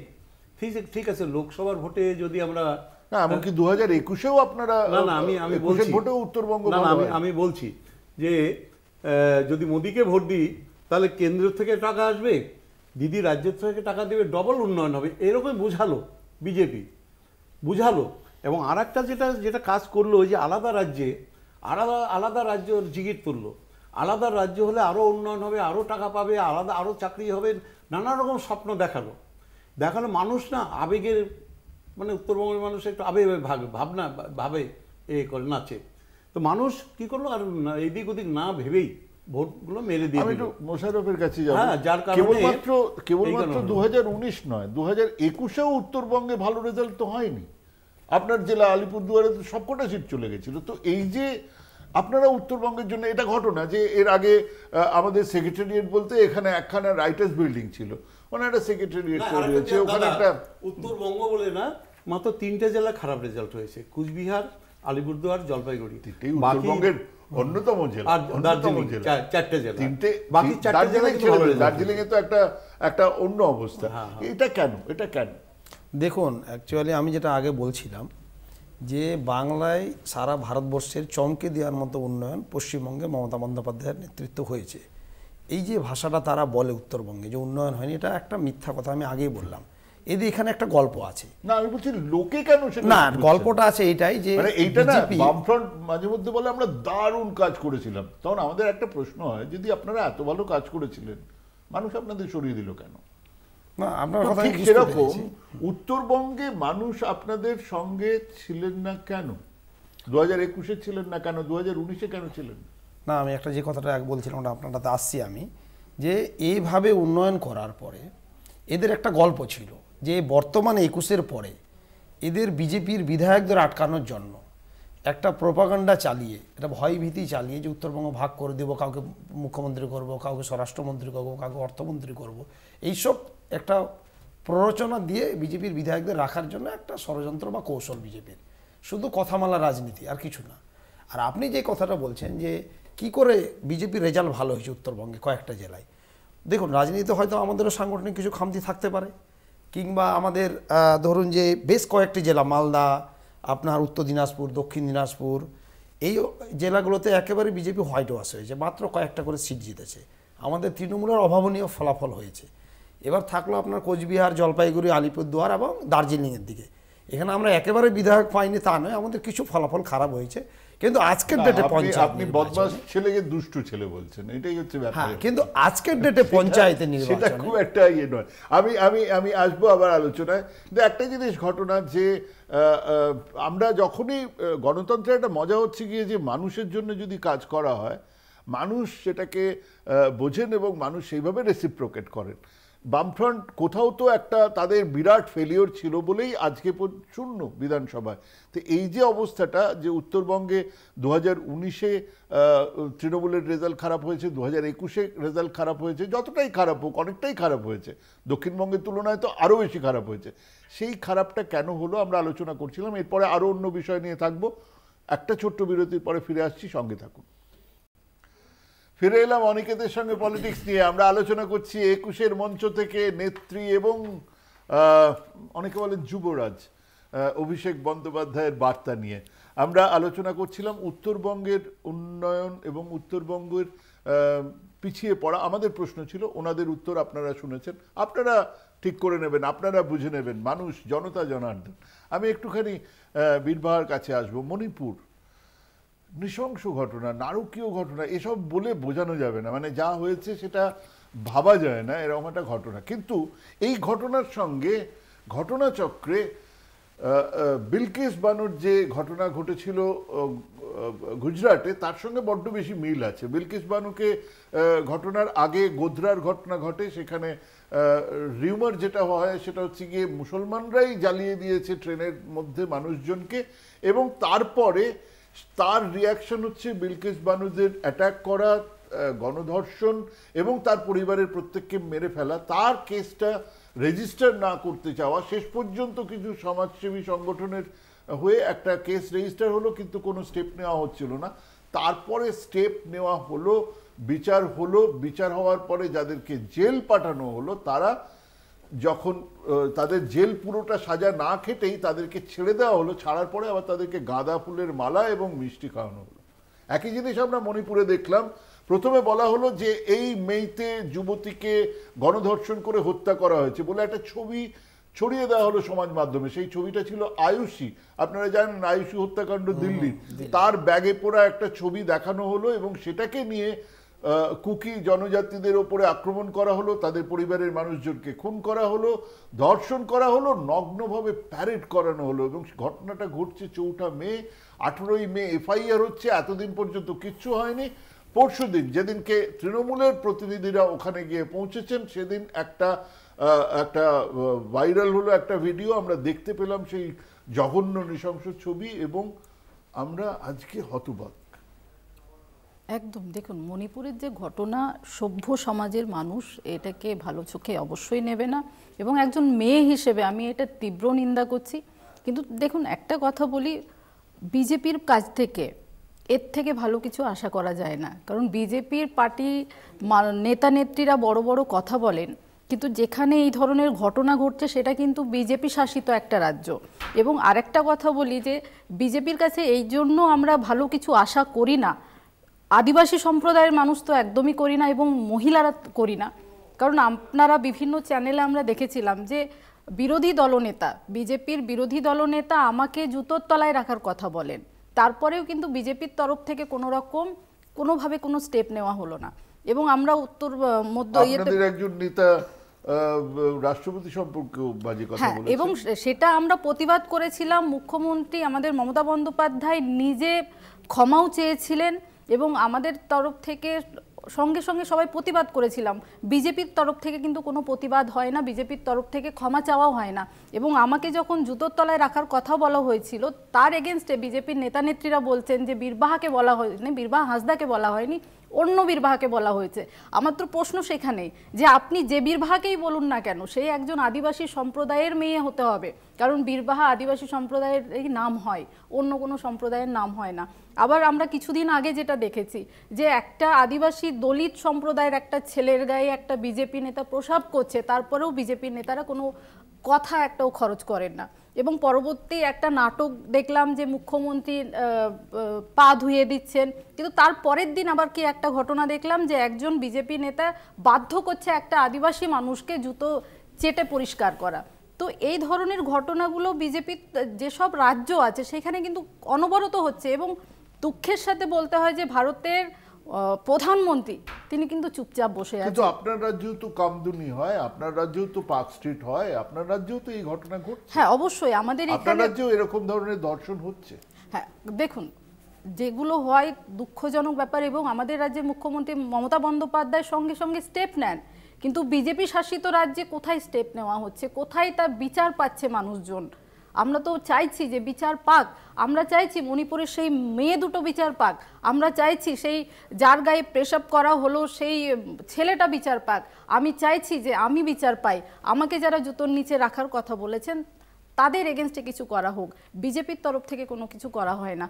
ঠিক ঠিক আছে লোকসভার ভোটে যদি আমরা না এমনকি দু হাজার একুশেও আপনারা না না আমি আমি বলছি ভোটেও উত্তরবঙ্গ না আমি আমি বলছি যে যদি মোদিকে ভোট দিই তাহলে কেন্দ্র থেকে টাকা আসবে দিদি রাজ্যের থেকে টাকা দেবে ডবল উন্নয়ন হবে এরকম বুঝালো বিজেপি বুঝালো এবং আর একটা যেটা যেটা কাজ করলো যে আলাদা রাজ্যে আলাদা আলাদা রাজ্য জিগির পড়লো আলাদা রাজ্য হলে আরও উন্নয়ন হবে আরও টাকা পাবে আলাদা আরও চাকরি হবে নানা রকম স্বপ্ন দেখালো দেখালো মানুষ না আবেগের মানে উত্তরবঙ্গের মানুষ একটু আবেগে ভাবে ভাবনা ভাবে এ করে নাচে তো মানুষ কি করলো আর এদিক ওদিক না ভেবেই ভোটগুলো মেরে দিয়ে আমি একটু মোশারফের কাছে যাব হ্যাঁ যার কারণে কেবলমাত্র কেবলমাত্র দু নয় দু হাজার একুশেও উত্তরবঙ্গে ভালো রেজাল্ট তো হয়নি আপনার জেলা আলিপুরদুয়ারে তো সবকটা সিট চলে গেছিল তো এই যে আপনারা উত্তরবঙ্গের জন্য এটা ঘটনা যে এর আগে আমাদের সেক্রেটারিয়েট বলতে এখানে একখানা রাইটার্স বিল্ডিং ছিল ওখানে একটা সেক্রেটারিয়েট তৈরি হয়েছে ওখানে একটা উত্তরবঙ্গ বলে না মাত্র তিনটে জেলা খারাপ রেজাল্ট হয়েছে কুচবিহার আলিপুরদুয়ার জলপাইগুড়ি উত্তরবঙ্গের অন্যতম জেলা অন্যতম চারটে জেলা তিনটে বাকি চারটে জেলা দার্জিলিং এ তো একটা একটা অন্য অবস্থা হ্যাঁ, হ্যাঁ। এটা কেন এটা কেন দেখুন অ্যাকচুয়ালি আমি যেটা আগে বলছিলাম যে বাংলায় সারা ভারতবর্ষের চমকে দেওয়ার মতো উন্নয়ন পশ্চিমবঙ্গে মমতা বন্দ্যোপাধ্যায়ের নেতৃত্ব হয়েছে এই যে ভাষাটা তারা বলে উত্তরবঙ্গে যে উন্নয়ন হয়নি এটা একটা মিথ্যা কথা আমি আগেই বললাম এদি এখানে একটা গল্প আছে না আমি বলছি লোকে কেন না গল্পটা আছে এটাই যে মানে এইটা না বামফ্রন্ট মাঝে মধ্যে বলে আমরা দারুণ কাজ করেছিলাম তখন আমাদের একটা প্রশ্ন হয় যদি আপনারা এত ভালো কাজ করেছিলেন মানুষ আপনাদের সরিয়ে দিল কেন না আপনার কথা সেরকম উত্তরবঙ্গে মানুষ আপনাদের সঙ্গে ছিলেন না কেন দু হাজার একুশে ছিলেন না কেন দু হাজার উনিশে কেন ছিলেন না আমি একটা যে কথাটা বলছিলাম ওটা তো আসছি আমি যে এইভাবে উন্নয়ন করার পরে এদের একটা গল্প ছিল যে বর্তমানে একুশের পরে এদের বিজেপির বিধায়কদের আটকানোর জন্য একটা প্রোপাগান্ডা চালিয়ে একটা ভয়ভীতি চালিয়ে যে উত্তরবঙ্গ ভাগ করে দেবো কাউকে মুখ্যমন্ত্রী করব কাউকে স্বরাষ্ট্রমন্ত্রী করবো কাউকে অর্থমন্ত্রী করব এইসব একটা প্ররোচনা দিয়ে বিজেপির বিধায়কদের রাখার জন্য একটা ষড়যন্ত্র বা কৌশল বিজেপির শুধু কথামালা রাজনীতি আর কিছু না আর আপনি যে কথাটা বলছেন যে কি করে বিজেপির রেজাল্ট ভালো হয়েছে উত্তরবঙ্গে কয়েকটা জেলায় দেখুন রাজনীতিতে হয়তো আমাদেরও সাংগঠনিক কিছু খামতি থাকতে পারে কিংবা আমাদের ধরুন যে বেশ কয়েকটি জেলা মালদা আপনার উত্তর দিনাজপুর দক্ষিণ দিনাজপুর এই জেলাগুলোতে একেবারে বিজেপি হোয়াইট ওয়াশ হয়েছে মাত্র কয়েকটা করে সিট জিতেছে আমাদের তৃণমূলের অভাবনীয় ফলাফল হয়েছে এবার থাকলো আপনার কোচবিহার জলপাইগুড়ি আলিপুরদুয়ার এবং দার্জিলিংয়ের দিকে এখানে আমরা একেবারে বিধায়ক পাইনি তা নয় আমাদের কিছু ফলাফল খারাপ হয়েছে কিন্তু আজকের ডেটে পঞ্চায়েত আপনি ছেলেকে দুষ্টু ছেলে বলছেন এটাই হচ্ছে ব্যাপার হ্যাঁ, কিন্তু আজকের ডেটে পঞ্চায়েতে নির্বাচন সেটা খুব একটা ইয়ে নয় আমি আমি আমি আসবো আবার আলোচনায় কিন্তু একটা জিনিস ঘটনা যে আমরা যখনই গণতন্ত্রের একটা মজা হচ্ছে গিয়ে যে মানুষের জন্য যদি কাজ করা হয় মানুষ সেটাকে বোঝেন এবং মানুষ সেইভাবে রেসিপ্রোকেট করেন বামফ্রন্ট কোথাও তো একটা তাদের বিরাট ফেলিওর ছিল বলেই আজকে শূন্য বিধানসভায় তো এই যে অবস্থাটা যে উত্তরবঙ্গে দু হাজার উনিশে তৃণমূলের রেজাল্ট খারাপ হয়েছে দু হাজার একুশে রেজাল্ট খারাপ হয়েছে যতটাই খারাপ হোক অনেকটাই খারাপ হয়েছে দক্ষিণবঙ্গের তুলনায় তো আরও বেশি খারাপ হয়েছে সেই খারাপটা কেন হলো আমরা আলোচনা করছিলাম এরপরে আরও অন্য বিষয় নিয়ে থাকবো একটা ছোট্ট বিরতির পরে ফিরে আসছি সঙ্গে থাকুন ফিরে এলাম অনিকেতের সঙ্গে পলিটিক্স নিয়ে আমরা আলোচনা করছি একুশের মঞ্চ থেকে নেত্রী এবং অনেকে বলেন যুবরাজ অভিষেক বন্দ্যোপাধ্যায়ের বার্তা নিয়ে আমরা আলোচনা করছিলাম উত্তরবঙ্গের উন্নয়ন এবং উত্তরবঙ্গের পিছিয়ে পড়া আমাদের প্রশ্ন ছিল ওনাদের উত্তর আপনারা শুনেছেন আপনারা ঠিক করে নেবেন আপনারা বুঝে নেবেন মানুষ জনতা জনার্দন আমি একটুখানি বীরবাহার কাছে আসব মণিপুর নৃশংস ঘটনা নারকীয় ঘটনা এসব বলে বোঝানো যাবে না মানে যা হয়েছে সেটা ভাবা যায় না এরকম একটা ঘটনা কিন্তু এই ঘটনার সঙ্গে ঘটনাচক্রে বিলকেস বানুর যে ঘটনা ঘটেছিল গুজরাটে তার সঙ্গে বড্ড বেশি মিল আছে বিলকেস বানুকে ঘটনার আগে গোধরার ঘটনা ঘটে সেখানে রিউমার যেটা হয় সেটা হচ্ছে গিয়ে মুসলমানরাই জ্বালিয়ে দিয়েছে ট্রেনের মধ্যে মানুষজনকে এবং তারপরে তার রিয়াকশন হচ্ছে বিলকিস বানুদের অ্যাটাক করা গণধর্ষণ এবং তার পরিবারের প্রত্যেককে মেরে ফেলা তার কেসটা রেজিস্টার না করতে চাওয়া শেষ পর্যন্ত কিছু সমাজসেবী সংগঠনের হয়ে একটা কেস রেজিস্টার হলো কিন্তু কোনো স্টেপ নেওয়া হচ্ছিল না তারপরে স্টেপ নেওয়া হলো বিচার হলো বিচার হওয়ার পরে যাদেরকে জেল পাঠানো হলো তারা যখন তাদের জেল পুরোটা সাজা না খেটেই তাদেরকে ছেড়ে দেওয়া হলো ছাড়ার পরে আবার তাদেরকে গাঁদা ফুলের মালা এবং মিষ্টি খাওয়ানো হলো একই জিনিস আমরা মণিপুরে দেখলাম প্রথমে বলা হলো যে এই মেইতে যুবতীকে গণধর্ষণ করে হত্যা করা হয়েছে বলে একটা ছবি ছড়িয়ে দেওয়া হলো সমাজ মাধ্যমে সেই ছবিটা ছিল আয়ুষি আপনারা জানেন আয়ুষি হত্যাকাণ্ড দিল্লির তার ব্যাগে পড়া একটা ছবি দেখানো হলো এবং সেটাকে নিয়ে কুকি জনজাতিদের ওপরে আক্রমণ করা হলো তাদের পরিবারের মানুষজনকে খুন করা হলো ধর্ষণ করা হলো নগ্নভাবে প্যারেড করানো হলো এবং ঘটনাটা ঘটছে চৌঠা মে আঠেরোই মে এফআইআর হচ্ছে এতদিন পর্যন্ত কিচ্ছু হয়নি পরশু দিন যেদিনকে তৃণমূলের প্রতিনিধিরা ওখানে গিয়ে পৌঁছেছেন সেদিন একটা একটা ভাইরাল হলো একটা ভিডিও আমরা দেখতে পেলাম সেই জঘন্য নৃশংস ছবি এবং আমরা আজকে হতবাক একদম দেখুন মণিপুরের যে ঘটনা সভ্য সমাজের মানুষ এটাকে ভালো চোখে অবশ্যই নেবে না এবং একজন মেয়ে হিসেবে আমি এটা তীব্র নিন্দা করছি কিন্তু দেখুন একটা কথা বলি বিজেপির কাছ থেকে এর থেকে ভালো কিছু আশা করা যায় না কারণ বিজেপির পার্টি নেতা নেত্রীরা বড় বড় কথা বলেন কিন্তু যেখানে এই ধরনের ঘটনা ঘটছে সেটা কিন্তু বিজেপি শাসিত একটা রাজ্য এবং আরেকটা কথা বলি যে বিজেপির কাছে এই জন্য আমরা ভালো কিছু আশা করি না আদিবাসী সম্প্রদায়ের মানুষ তো একদমই করি না এবং মহিলারা করি না কারণ আপনারা বিভিন্ন চ্যানেলে আমরা দেখেছিলাম যে বিরোধী দলনেতা বিজেপির বিরোধী দলনেতা আমাকে জুতোর তলায় রাখার কথা বলেন তারপরেও কিন্তু বিজেপির তরফ থেকে কোনো রকম কোনোভাবে কোনো স্টেপ নেওয়া হলো না এবং আমরা উত্তর মধ্য একজন নেতা রাষ্ট্রপতি সম্পর্কেও হ্যাঁ, এবং সেটা আমরা প্রতিবাদ করেছিলাম মুখ্যমন্ত্রী আমাদের মমতা বন্দ্যোপাধ্যায় নিজে ক্ষমাও চেয়েছিলেন এবং আমাদের তরফ থেকে সঙ্গে সঙ্গে সবাই প্রতিবাদ করেছিলাম বিজেপির তরফ থেকে কিন্তু কোনো প্রতিবাদ হয় না বিজেপির তরফ থেকে ক্ষমা চাওয়াও হয় না এবং আমাকে যখন জুতোর তলায় রাখার কথা বলা হয়েছিল তার এগেনস্টে বিজেপির নেতানেত্রীরা বলছেন যে বীরবাহাকে বলা হয়নি বীরবাহা হাসদাকে বলা হয়নি অন্য বীরবাহাকে বলা হয়েছে আমার তো প্রশ্ন সেখানে যে আপনি যে বীরবাহাকেই বলুন না কেন সেই একজন আদিবাসী সম্প্রদায়ের মেয়ে হতে হবে কারণ বীরবাহা আদিবাসী সম্প্রদায়ের নাম হয় অন্য কোনো সম্প্রদায়ের নাম হয় না আবার আমরা কিছুদিন আগে যেটা দেখেছি যে একটা আদিবাসী দলিত সম্প্রদায়ের একটা ছেলের গায়ে একটা বিজেপি নেতা প্রসাব করছে তারপরেও বিজেপি নেতারা কোনো কথা একটাও খরচ করেন না এবং পরবর্তী একটা নাটক দেখলাম যে মুখ্যমন্ত্রী পা ধুয়ে দিচ্ছেন কিন্তু তার পরের দিন আবার কি একটা ঘটনা দেখলাম যে একজন বিজেপি নেতা বাধ্য করছে একটা আদিবাসী মানুষকে জুতো চেটে পরিষ্কার করা তো এই ধরনের ঘটনাগুলো বিজেপির যেসব রাজ্য আছে সেখানে কিন্তু অনবরত হচ্ছে এবং দুঃখের সাথে বলতে হয় যে ভারতের প্রধানমন্ত্রী তিনি কিন্তু চুপচাপ বসে আছেন কিন্তু আপনার রাজ্যেও তো কামদুনি হয় আপনার রাজ্যেও তো পার্ক স্ট্রিট হয় আপনার রাজ্যেও তো এই ঘটনা ঘটছে হ্যাঁ অবশ্যই আমাদের আপনার রাজ্যেও এরকম ধরনের দর্শন হচ্ছে হ্যাঁ দেখুন যেগুলো হয় দুঃখজনক ব্যাপার এবং আমাদের রাজ্যের মুখ্যমন্ত্রী মমতা বন্দ্যোপাধ্যায় সঙ্গে সঙ্গে স্টেপ নেন কিন্তু বিজেপি শাসিত রাজ্যে কোথায় স্টেপ নেওয়া হচ্ছে কোথায় তার বিচার পাচ্ছে মানুষজন আমরা তো চাইছি যে বিচার পাক আমরা চাইছি মণিপুরের সেই মেয়ে দুটো বিচার পাক আমরা চাইছি সেই যার গায়ে প্রেসাপ করা হলো সেই ছেলেটা বিচার পাক আমি চাইছি যে আমি বিচার পাই আমাকে যারা জুতোর নিচে রাখার কথা বলেছেন তাদের এগেনস্টে কিছু করা হোক বিজেপির তরফ থেকে কোনো কিছু করা হয় না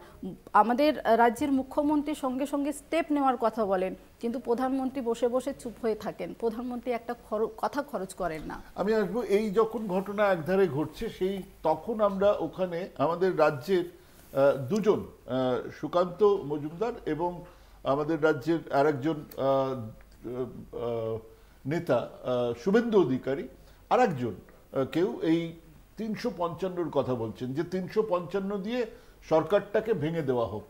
আমাদের রাজ্যের মুখ্যমন্ত্রী সঙ্গে সঙ্গে স্টেপ নেওয়ার কথা বলেন কিন্তু প্রধানমন্ত্রী বসে বসে চুপ হয়ে থাকেন প্রধানমন্ত্রী একটা কথা খরচ করেন না আমি আসবো এই যখন ঘটনা একধারে ঘটছে সেই তখন আমরা ওখানে আমাদের রাজ্যের দুজন সুকান্ত মজুমদার এবং আমাদের রাজ্যের আরেকজন নেতা শুভেন্দু অধিকারী আরেকজন কেউ এই তিনশো পঞ্চান্নর কথা বলছেন যে তিনশো পঞ্চান্ন দিয়ে সরকারটাকে ভেঙে দেওয়া হোক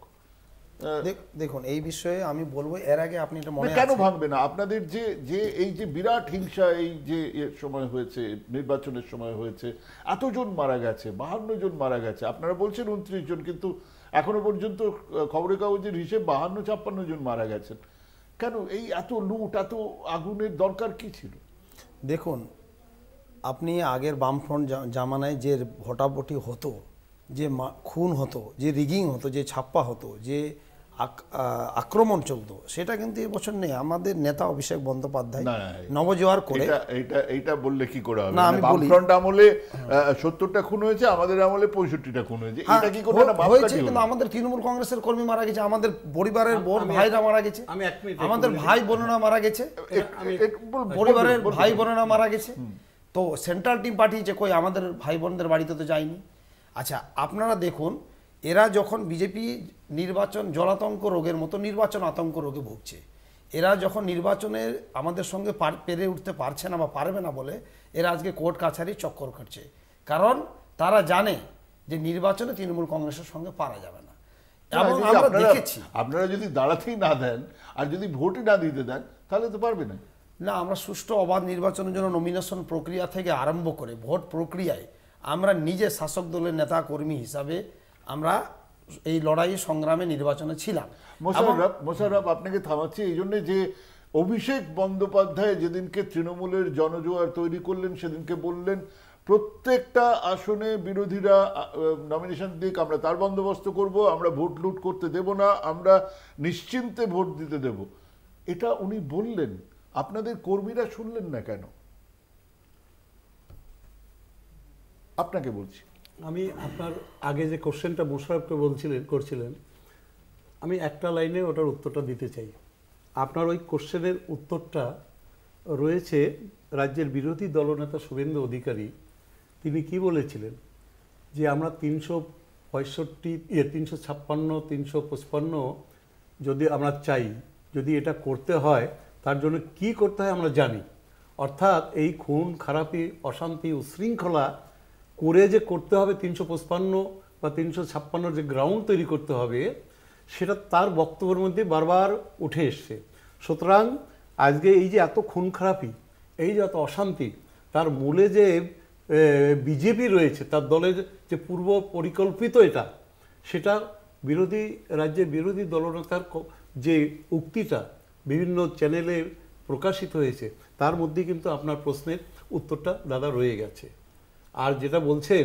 দেখুন এই বিষয়ে আমি বলবো এর আগে আপনি কেন ভাঙবে না আপনাদের যে যে এই যে বিরাট হিংসা এই যে সময় হয়েছে নির্বাচনের সময় হয়েছে এতজন মারা গেছে বাহান্ন জন মারা গেছে আপনারা বলছেন উনত্রিশ জন কিন্তু এখনো পর্যন্ত খবরের কাগজের হিসেবে বাহান্ন ছাপ্পান্ন জন মারা গেছেন কেন এই এত লুট এত আগুনের দরকার কি ছিল দেখুন আপনি আগের বামফ্রন্ট জামানায় যে ভোটাভুটি হতো যে খুন হতো যে রিগিং হতো যে ছাপ্পা হতো যে আক্রমণ চলতো সেটা কিন্তু এবছর নেই আমাদের নেতা অভিষেক বন্দ্যোপাধ্যায় নবজোয়ার করে এটা এটা বললে কি করে হবে না মানে আমি বলি ফ্রন্ট আমলে 70 টা খুন হয়েছে আমাদের আমলে 65 টা খুন হয়েছে হ্যাঁ, এটা কি করে না হয়েছে কিন্তু আমাদের তৃণমূল কংগ্রেসের কর্মী মারা গেছে আমাদের পরিবারের বোন ভাইরা মারা গেছে আমি এক মিনিট আমাদের ভাই বোনেরা মারা গেছে পরিবারের ভাই বোনেরা মারা গেছে তো সেন্ট্রাল টিম পাঠিয়েছে কই আমাদের ভাই বোনদের বাড়িতে তো যায়নি আচ্ছা আপনারা দেখুন এরা যখন বিজেপি নির্বাচন জলাতঙ্ক রোগের মতো নির্বাচন আতঙ্ক রোগে ভুগছে এরা যখন নির্বাচনে আমাদের সঙ্গে পেরে উঠতে পারছে না বা পারবে না বলে এরা আজকে কোর্ট কাছারি চক্কর কাটছে কারণ তারা জানে যে নির্বাচনে তৃণমূল কংগ্রেসের সঙ্গে পারা যাবে না এবং আমরা দেখেছি আপনারা যদি দাঁড়াতেই না দেন আর যদি ভোটই না দিতে দেন তাহলে তো পারবে না না আমরা সুষ্ঠু অবাধ নির্বাচনের জন্য নমিনেশন প্রক্রিয়া থেকে আরম্ভ করে ভোট প্রক্রিয়ায় আমরা নিজে শাসক দলের নেতা কর্মী হিসাবে আমরা এই লড়াই সংগ্রামে নির্বাচনে ছিলাম মোশারফ মোশারফ আপনাকে থামাচ্ছি এই জন্য যে অভিষেক বন্দ্যোপাধ্যায় যেদিনকে তৃণমূলের জনজোয়ার তৈরি করলেন সেদিনকে বললেন প্রত্যেকটা আসনে বিরোধীরা নমিনেশন দিক আমরা তার বন্দোবস্ত করব আমরা ভোট লুট করতে দেব না আমরা নিশ্চিন্তে ভোট দিতে দেব এটা উনি বললেন আপনাদের কর্মীরা শুনলেন না কেন আপনাকে বলছি আমি আপনার আগে যে কোশ্চেনটা মোশারফকে বলছিলেন করছিলেন আমি একটা লাইনে ওটার উত্তরটা দিতে চাই আপনার ওই কোশ্চেনের উত্তরটা রয়েছে রাজ্যের বিরোধী দলনেতা শুভেন্দু অধিকারী তিনি কি বলেছিলেন যে আমরা তিনশো পঁয়ষট্টি ইয়ে তিনশো ছাপ্পান্ন তিনশো পঁচপান্ন যদি আমরা চাই যদি এটা করতে হয় তার জন্য কি করতে হয় আমরা জানি অর্থাৎ এই খুন খারাপি অশান্তি উশৃঙ্খলা করে যে করতে হবে তিনশো পঁচপান্ন বা তিনশো ছাপ্পান্ন যে গ্রাউন্ড তৈরি করতে হবে সেটা তার বক্তব্যের মধ্যে বারবার উঠে এসছে সুতরাং আজকে এই যে এত খুন খারাপি এই যে এত অশান্তি তার মূলে যে বিজেপি রয়েছে তার দলের যে পূর্ব পরিকল্পিত এটা সেটা বিরোধী রাজ্যের বিরোধী দলনেতার যে উক্তিটা বিভিন্ন চ্যানেলে প্রকাশিত হয়েছে তার মধ্যে কিন্তু আপনার প্রশ্নের উত্তরটা দাদা রয়ে গেছে আর যেটা বলছেন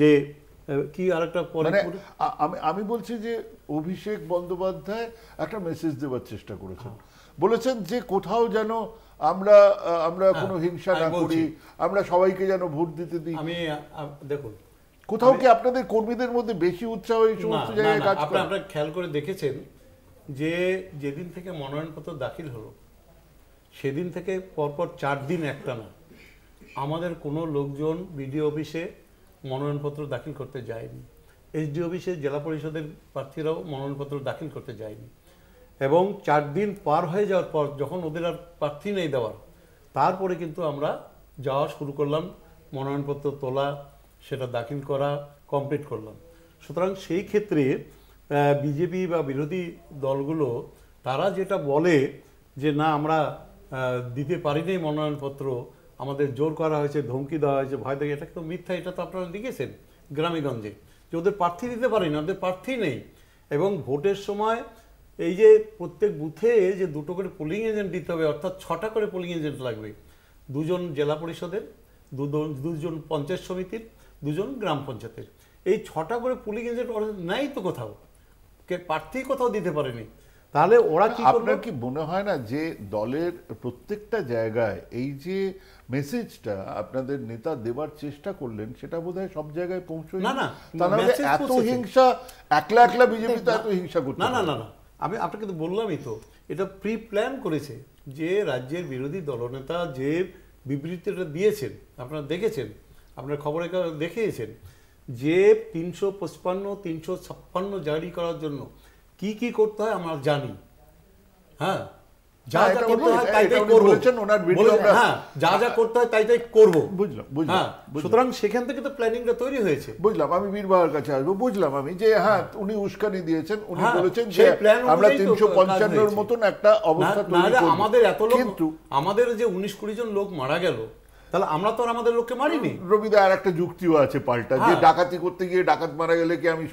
যে কি আর একটা মানে আমি আমি বলছি যে অভিষেক বন্দ্যোপাধ্যায় একটা মেসেজ দেওয়ার চেষ্টা করেছেন হ্যাঁ। বলেছেন যে কোথাও যেন আমরা আমরা হ্যাঁ, কোনো হিংসা না করি আমরা সবাইকে যেন ভোট দিতে দিই আমি দেখুন কোথাও কি আপনাদের কর্মীদের মধ্যে বেশি উৎসাহ এই সমস্ত জায়গায় কাজ করে আপনারা খেয়াল করে দেখেছেন যে যেদিন থেকে মনোনয়নপত্র দাখিল হলো সেদিন থেকে পরপর চার দিন একটা না আমাদের কোনো লোকজন বিডিও অফিসে মনোনয়নপত্র দাখিল করতে যায়নি এসডি অফিসে জেলা পরিষদের প্রার্থীরাও মনোনয়নপত্র দাখিল করতে যায়নি এবং চার দিন পার হয়ে যাওয়ার পর যখন ওদের আর প্রার্থী নেই দেওয়ার তারপরে কিন্তু আমরা যাওয়া শুরু করলাম মনোনয়নপত্র তোলা সেটা দাখিল করা কমপ্লিট করলাম সুতরাং সেই ক্ষেত্রে বিজেপি বা বিরোধী দলগুলো তারা যেটা বলে যে না আমরা দিতে পারিনি মনোনয়নপত্র আমাদের জোর করা হয়েছে ধমকি দেওয়া হয়েছে ভয় দেখে এটা তো মিথ্যা এটা তো আপনারা লিখেছেন গ্রামেগঞ্জে যে ওদের প্রার্থী দিতে পারি না ওদের প্রার্থী নেই এবং ভোটের সময় এই যে প্রত্যেক বুথে যে দুটো করে পোলিং এজেন্ট দিতে হবে অর্থাৎ ছটা করে পোলিং এজেন্ট লাগবে দুজন জেলা পরিষদের দুজন দুজন পঞ্চায়েত সমিতির দুজন গ্রাম পঞ্চায়েতের এই ছটা করে পুলিং এজেন্ট নেয় তো কোথাও কে প্রার্থী কোথাও দিতে পারেনি তাহলে ওরা কি আপনার কি মনে হয় না যে দলের প্রত্যেকটা জায়গায় এই যে মেসেজটা আপনাদের নেতা দেবার চেষ্টা করলেন সেটা বোধ হয় সব জায়গায় পৌঁছয় না না তাহলে এত হিংসা একলা একলা বিজেপি তো এত হিংসা করতে না না না না আমি আপনাকে তো বললামই তো এটা প্রি প্ল্যান করেছে যে রাজ্যের বিরোধী দলনেতা যে বিবৃতিটা দিয়েছেন আপনারা দেখেছেন আপনারা খবরে দেখেছেন যে তিনশো পঁচপান্ন তিনশো ছাপ্পান্ন জারি করার জন্য কি কি করতে হয় আমরা জানি হ্যাঁ যা হ্যাঁ, যা করতে হয় তাই তাই করবো হ্যাঁ যা যা করতে হয় তাই তাই করবো বুঝলাম বুঝলাম হ্যাঁ, সুতরাং সেখান থেকে তো প্ল্যানিংটা তৈরি হয়েছে বুঝলাম আমি বীরবাবার কাছে আসবো বুঝলাম আমি যে হ্যাঁ উনি উস্কানি দিয়েছেন উনি হ্যাঁ, বলেছেন যে আমরা তিনশো পঞ্চান্নর মতন একটা অবস্থা আমাদের এত লোক আমাদের যে উনিশ কুড়ি জন লোক মারা গেল তাহলে আমরা তো আর আমাদের লোককে মারিনি রবিদা আর একটা যুক্তিও আছে পাল্টা যে হ্যাঁ। ডাকাতি করতে গিয়ে ডাকাত মারা গেলে কি আমি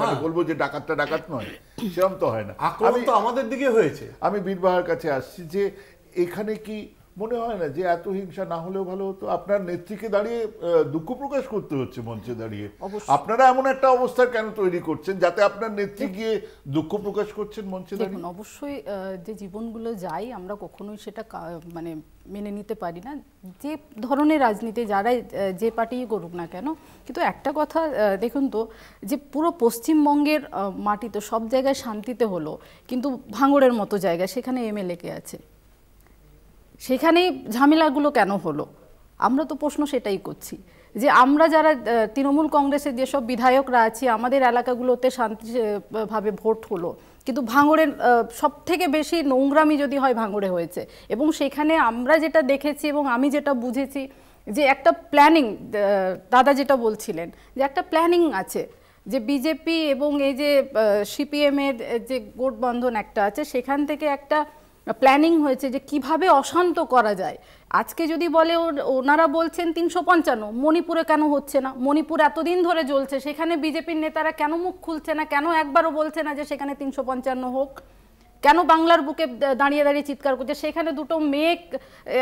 মানে হ্যাঁ। বলবো যে ডাকাতটা ডাকাত নয় সেরকম তো হয় না আক্রমণ তো আমাদের দিকে হয়েছে আমি বীরবাহার কাছে আসছি যে এখানে কি মনে হয় না যে এত হিংসা না হলেও ভালো হতো আপনার নেত্রীকে দাঁড়িয়ে দুঃখ প্রকাশ করতে হচ্ছে মঞ্চে দাঁড়িয়ে আপনারা এমন একটা অবস্থা কেন তৈরি করছেন যাতে আপনার নেত্রী গিয়ে দুঃখ প্রকাশ করছেন মঞ্চে দাঁড়িয়ে অবশ্যই যে জীবনগুলো যাই আমরা কখনোই সেটা মানে মেনে নিতে পারি না যে ধরনের রাজনীতি যারাই যে পার্টিই করুক না কেন কিন্তু একটা কথা দেখুন তো যে পুরো পশ্চিমবঙ্গের মাটি তো সব জায়গায় শান্তিতে হলো কিন্তু ভাঙড়ের মতো জায়গা সেখানে এমএলএ কে আছে সেখানেই ঝামেলাগুলো কেন হলো আমরা তো প্রশ্ন সেটাই করছি যে আমরা যারা তৃণমূল কংগ্রেসের যেসব বিধায়করা আছি আমাদের এলাকাগুলোতে শান্তিভাবে ভোট হলো কিন্তু ভাঙড়ের সব থেকে বেশি নোংরামি যদি হয় ভাঙড়ে হয়েছে এবং সেখানে আমরা যেটা দেখেছি এবং আমি যেটা বুঝেছি যে একটা প্ল্যানিং দাদা যেটা বলছিলেন যে একটা প্ল্যানিং আছে যে বিজেপি এবং এই যে সিপিএমের যে গোটবন্ধন একটা আছে সেখান থেকে একটা প্ল্যানিং হয়েছে যে কিভাবে অশান্ত করা যায় আজকে যদি বলে ওনারা বলছেন তিনশো পঞ্চান্ন মণিপুরে কেন হচ্ছে না মণিপুর এতদিন ধরে জ্বলছে সেখানে বিজেপির নেতারা কেন মুখ খুলছে না কেন একবারও বলছে না যে সেখানে তিনশো পঞ্চান্ন হোক কেন বাংলার বুকে দাঁড়িয়ে দাঁড়িয়ে চিৎকার করছে সেখানে দুটো মেয়ে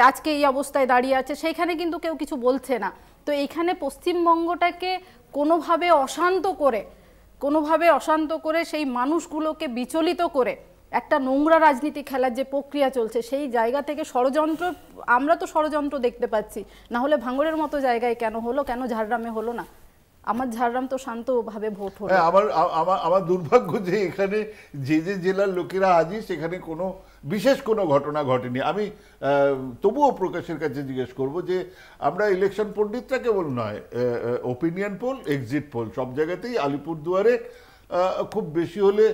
আজকে এই অবস্থায় দাঁড়িয়ে আছে সেখানে কিন্তু কেউ কিছু বলছে না তো এইখানে পশ্চিমবঙ্গটাকে কোনোভাবে অশান্ত করে কোনোভাবে অশান্ত করে সেই মানুষগুলোকে বিচলিত করে একটা নোংরা রাজনীতি খেলার যে প্রক্রিয়া চলছে সেই জায়গা থেকে ষড়যন্ত্র আমরা তো ষড়যন্ত্র দেখতে পাচ্ছি না হলে ভাঙড়ের মতো জায়গায় কেন হলো কেন ঝাড়গ্রামে হলো না আমার ঝাড়গ্রাম তো শান্তভাবে ভোট হলো হ্যাঁ, আমার আমার দুর্ভাগ্য যে এখানে যে যে জেলার লোকেরা আজই সেখানে কোনো বিশেষ কোনো ঘটনা ঘটেনি আমি তবুও প্রকাশের কাছে জিজ্ঞেস করব যে আমরা ইলেকশন পণ্ডিতরা কেবল নয় ওপিনিয়ন পোল এক্সিট পোল সব জায়গাতেই আলিপুরদুয়ারে খুব বেশি হলে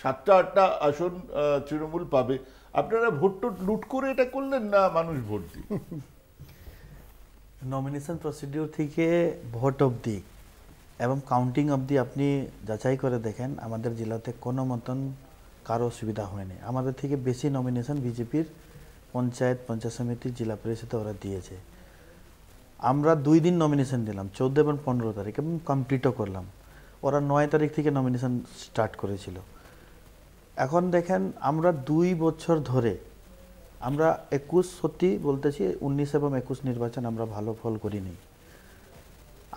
সাতটা আটটা আসন তৃণমূল পাবে আপনারা ভোট টোট লুট করে এটা করলেন না মানুষ ভোট দিয়ে নমিনেশন প্রসিডিউর থেকে ভোট অবধি এবং কাউন্টিং অবধি আপনি যাচাই করে দেখেন আমাদের জেলাতে কোনো মতন কারো অসুবিধা হয়নি আমাদের থেকে বেশি নমিনেশন বিজেপির পঞ্চায়েত পঞ্চায়েত সমিতি জেলা পরিষদে ওরা দিয়েছে আমরা দুই দিন নমিনেশন দিলাম চোদ্দো এবং পনেরো তারিখ এবং কমপ্লিটও করলাম ওরা নয় তারিখ থেকে নমিনেশন স্টার্ট করেছিল এখন দেখেন আমরা দুই বছর ধরে আমরা একুশ সত্যি বলতেছি উনিশ এবং একুশ নির্বাচন আমরা ভালো ফল করিনি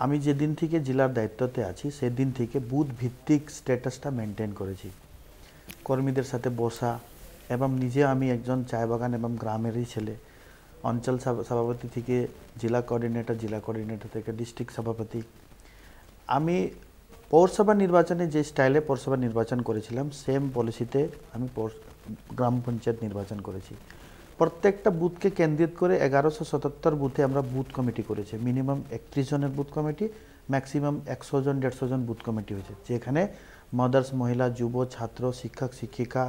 আমি যেদিন থেকে জেলার দায়িত্বতে আছি সেদিন থেকে বুথ ভিত্তিক স্ট্যাটাসটা মেনটেন করেছি কর্মীদের সাথে বসা এবং নিজে আমি একজন চায় বাগান এবং গ্রামেরই ছেলে অঞ্চল সভাপতি থেকে জেলা কোঅর্ডিনেটর জেলা কোঅর্ডিনেটর থেকে ডিস্ট্রিক্ট সভাপতি আমি পৌরসভা নির্বাচনে যে স্টাইলে পৌরসভা নির্বাচন করেছিলাম সেম পলিসিতে আমি গ্রাম পঞ্চায়েত নির্বাচন করেছি প্রত্যেকটা বুথকে কেন্দ্রিত করে এগারোশো সতাত্তর বুথে আমরা বুথ কমিটি করেছি মিনিমাম একত্রিশ জনের বুথ কমিটি ম্যাক্সিমাম একশো জন দেড়শো জন বুথ কমিটি হয়েছে যেখানে মাদার্স মহিলা যুব ছাত্র শিক্ষক শিক্ষিকা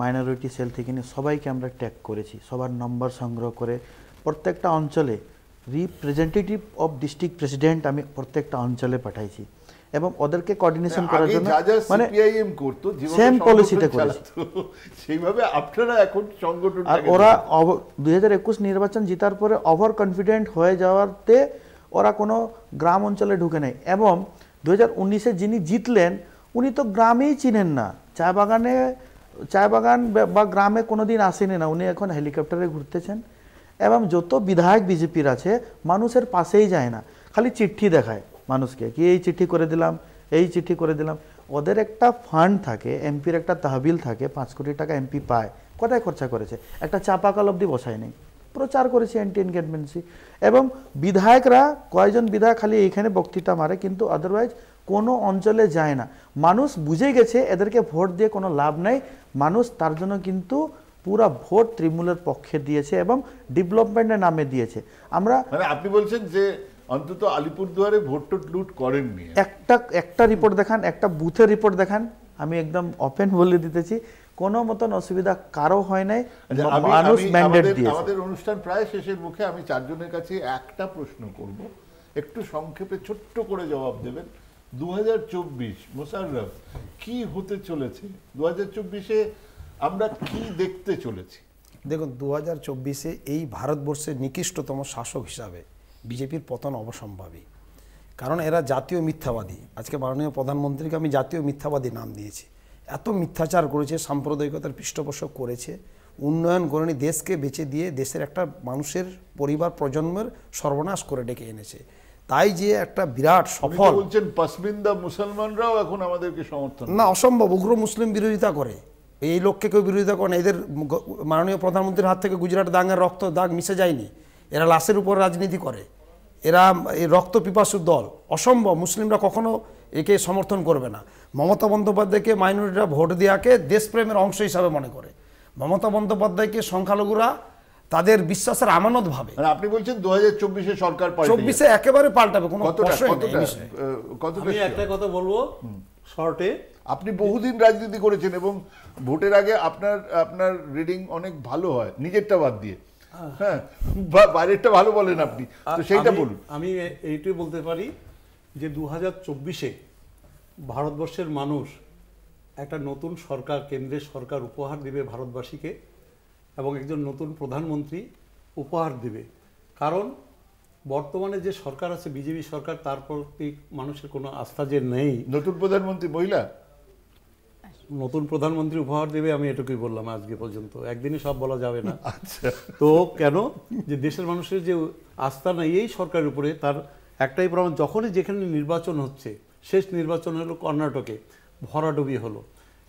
মাইনরিটি সেল থেকে নিয়ে সবাইকে আমরা ট্যাগ করেছি সবার নম্বর সংগ্রহ করে প্রত্যেকটা অঞ্চলে রিপ্রেজেন্টেটিভ অফ ডিস্ট্রিক্ট প্রেসিডেন্ট আমি প্রত্যেকটা অঞ্চলে পাঠাইছি এবং ওদেরকে কোঅর্ডিনেশন হ্যাঁ, করার জন্য মানে সিপিআইএম করতো সেম পলিসিটা করে সেইভাবে আপনারা এখন সংগঠন আর ওরা 2021 নির্বাচন জিতার পরে ওভার কনফিডেন্ট হয়ে যাওয়ারতে ওরা কোনো গ্রাম অঞ্চলে ঢুকে নাই এবং 2019 এ যিনি জিতলেন উনি তো গ্রামেই চিনেন না চা বাগানে চা বাগান বা গ্রামে কোনো দিন আসেনি না উনি এখন হেলিকপ্টারে ঘুরতেছেন এবং যত বিধায়ক বিজেপির আছে মানুষের পাশেই যায় না খালি চিঠি দেখায় মানুষকে কি এই চিঠি করে দিলাম এই চিঠি করে দিলাম ওদের একটা ফান্ড থাকে এমপির একটা তহবিল থাকে পাঁচ কোটি টাকা এমপি পায় কোথায় খরচা করেছে একটা চাপাকাল অব্দি বসায় নেই প্রচার করেছে অ্যান্টি এনগেজমেন্সি এবং বিধায়করা কয়েকজন বিধায়ক খালি এইখানে বক্তৃতা মারে কিন্তু আদারওয়াইজ কোনো অঞ্চলে যায় না মানুষ বুঝে গেছে এদেরকে ভোট দিয়ে কোনো লাভ নাই মানুষ তার জন্য কিন্তু পুরা ভোট তৃণমূলের পক্ষে দিয়েছে এবং ডেভেলপমেন্টের নামে দিয়েছে আমরা মানে আপনি বলছেন যে অন্তত আলিপুরদুয়ারে ভোট টোট লুট করেননি একটা একটা রিপোর্ট দেখান একটা বুথের রিপোর্ট দেখান আমি একদম ওপেন বলে দিতেছি কোনো মতন অসুবিধা কারো হয় নাই আচ্ছা, মানুষ ম্যান্ডেট দিয়েছে আমাদের অনুষ্ঠান প্রায় শেষের মুখে আমি চারজনের কাছে একটা প্রশ্ন করব একটু সংক্ষেপে ছোট্ট করে জবাব দেবেন দু হাজার চব্বিশ মোশাররফ কি হতে চলেছে দু হাজার চব্বিশে আমরা কি দেখতে চলেছি দেখুন দু হাজার চব্বিশে এই ভারতবর্ষের নিকৃষ্টতম শাসক হিসাবে বিজেপির পতন অবসম্ভাবী কারণ এরা জাতীয় মিথ্যাবাদী আজকে মাননীয় প্রধানমন্ত্রীকে আমি জাতীয় মিথ্যাবাদী নাম দিয়েছি এত মিথ্যাচার করেছে সাম্প্রদায়িকতার পৃষ্ঠপোষক করেছে উন্নয়ন করেনি দেশকে বেঁচে দিয়ে দেশের একটা মানুষের পরিবার প্রজন্মের সর্বনাশ করে ডেকে এনেছে তাই যে একটা বিরাট সফল বলছেন পাসমিন্দা মুসলমানরাও এখন আমাদেরকে সমর্থন না অসম্ভব উগ্র মুসলিম বিরোধিতা করে এই লোককে কেউ বিরোধিতা করে এদের মাননীয় প্রধানমন্ত্রীর হাত থেকে গুজরাট দাঙের রক্ত দাগ মিশে যায়নি এরা লাশের উপর রাজনীতি করে এরা এই রক্ত পিপাসুর দল অসম্ভব মুসলিমরা কখনো একে সমর্থন করবে না মমতা বন্দ্যোপাধ্যায়কে মাইনরিটিরা ভোট দেওয়াকে দেশপ্রেমের অংশ হিসাবে মনে করে মমতা বন্দ্যোপাধ্যায়কে সংখ্যালঘুরা তাদের বিশ্বাসের আমানত ভাবে মানে আপনি বলছেন দু হাজার চব্বিশে সরকার চব্বিশে একেবারে পাল্টাবে কোনো একটা কথা বলবো শর্টে আপনি বহুদিন রাজনীতি করেছেন এবং ভোটের আগে আপনার আপনার রিডিং অনেক ভালো হয় নিজেরটা বাদ দিয়ে হ্যাঁ বা বাইরেরটা ভালো বলেন আপনি তো সেইটা বলুন আমি এইটাই বলতে পারি যে দু হাজার চব্বিশে ভারতবর্ষের মানুষ একটা নতুন সরকার কেন্দ্রের সরকার উপহার দেবে ভারতবাসীকে এবং একজন নতুন প্রধানমন্ত্রী উপহার দেবে কারণ বর্তমানে যে সরকার আছে বিজেপি সরকার তার প্রতি মানুষের কোনো আস্থা যে নেই নতুন প্রধানমন্ত্রী মহিলা নতুন প্রধানমন্ত্রী উপহার দেবে আমি এটুকুই বললাম আজকে পর্যন্ত একদিনই সব বলা যাবে না আচ্ছা। তো কেন যে দেশের মানুষের যে আস্থা নাই এই সরকারের উপরে তার একটাই প্রমাণ যখনই যেখানে নির্বাচন হচ্ছে শেষ নির্বাচন হলো কর্ণাটকে ভরাডুবি হলো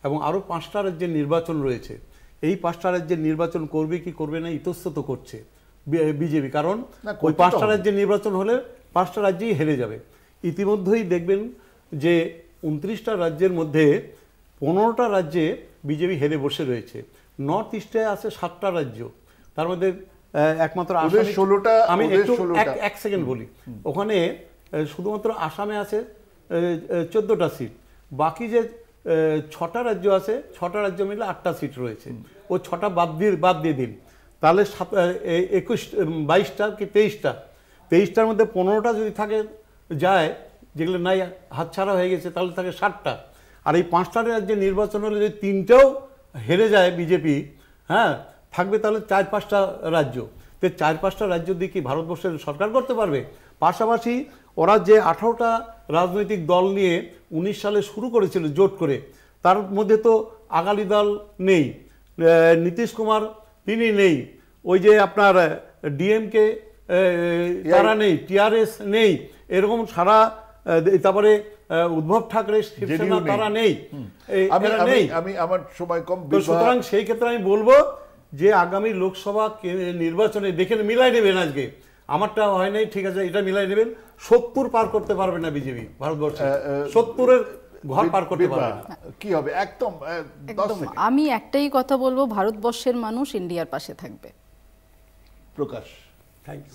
এবং আরও পাঁচটা রাজ্যের নির্বাচন রয়েছে এই পাঁচটা রাজ্যের নির্বাচন করবে কি করবে না ইতস্তত করছে বিজেপি কারণ ওই পাঁচটা রাজ্যের নির্বাচন হলে পাঁচটা রাজ্যেই হেরে যাবে ইতিমধ্যেই দেখবেন যে উনত্রিশটা রাজ্যের মধ্যে পনেরোটা রাজ্যে বিজেপি হেরে বসে রয়েছে নর্থ ইস্টে আছে সাতটা রাজ্য তার মধ্যে একমাত্র ষোলোটা আমি একটু এক সেকেন্ড বলি ওখানে শুধুমাত্র আসামে আছে চোদ্দোটা সিট বাকি যে ছটা রাজ্য আছে ছটা রাজ্য মিলে আটটা সিট রয়েছে ও ছটা বাদ দিয়ে বাদ দিয়ে দিন তাহলে একুশ বাইশটা কি তেইশটা তেইশটার মধ্যে পনেরোটা যদি থাকে যায় যেগুলো নাই হাতছাড়া হয়ে গেছে তাহলে থাকে ষাটটা আর এই পাঁচটা রাজ্যে নির্বাচন হলে যদি তিনটাও হেরে যায় বিজেপি হ্যাঁ থাকবে তাহলে চার পাঁচটা রাজ্য তো চার পাঁচটা রাজ্য দিয়ে কি ভারতবর্ষের সরকার করতে পারবে পাশাপাশি ওরা যে আঠারোটা রাজনৈতিক দল নিয়ে উনিশ সালে শুরু করেছিল জোট করে তার মধ্যে তো আগালি দল নেই নীতিশ কুমার তিনি নেই ওই যে আপনার ডিএমকে তারা নেই টিআরএস নেই এরকম সারা তারপরে উদ্ভব ঠাকরের শিবসেনা তারা নেই নেই আমি আমার সময় কম সুতরাং সেই ক্ষেত্রে আমি বলবো যে আগামী লোকসভা নির্বাচনে দেখেন মিলাই নেবেন আজকে আমারটা হয় নাই ঠিক আছে এটা মিলাই নেবেন সত্তর পার করতে পারবে না বিজেপি ভারতবর্ষে সত্তরের আমি একটাই কথা বলবো ভারতবর্ষের মানুষ ইন্ডিয়ার পাশে থাকবে প্রকাশ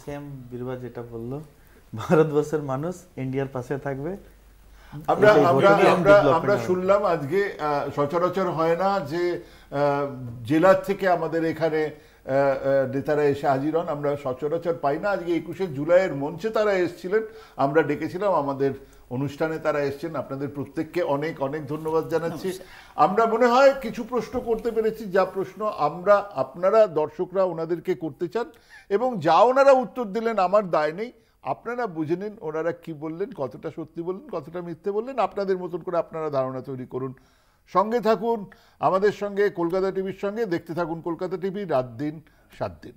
সেম বীরবা যেটা বললো ভারতবর্ষের মানুষ ইন্ডিয়ার পাশে থাকবে আমরা শুনলাম আজকে সচরাচর হয় না যে জেলার থেকে আমাদের এখানে নেতারা এসে হাজির হন আমরা সচরাচর পাই না আজকে একুশে জুলাইয়ের মঞ্চে তারা এসেছিলেন আমরা ডেকেছিলাম আমাদের অনুষ্ঠানে তারা এসছেন আপনাদের প্রত্যেককে অনেক অনেক ধন্যবাদ জানাচ্ছি আমরা মনে হয় কিছু প্রশ্ন করতে পেরেছি যা প্রশ্ন আমরা আপনারা দর্শকরা ওনাদেরকে করতে চান এবং যা ওনারা উত্তর দিলেন আমার দায় নেই আপনারা বুঝে নিন ওনারা কি বললেন কতটা সত্যি বললেন কতটা মিথ্যে বললেন আপনাদের মতন করে আপনারা ধারণা তৈরি করুন সঙ্গে থাকুন আমাদের সঙ্গে কলকাতা টিভির সঙ্গে দেখতে থাকুন কলকাতা টিভি রাত দিন সাত দিন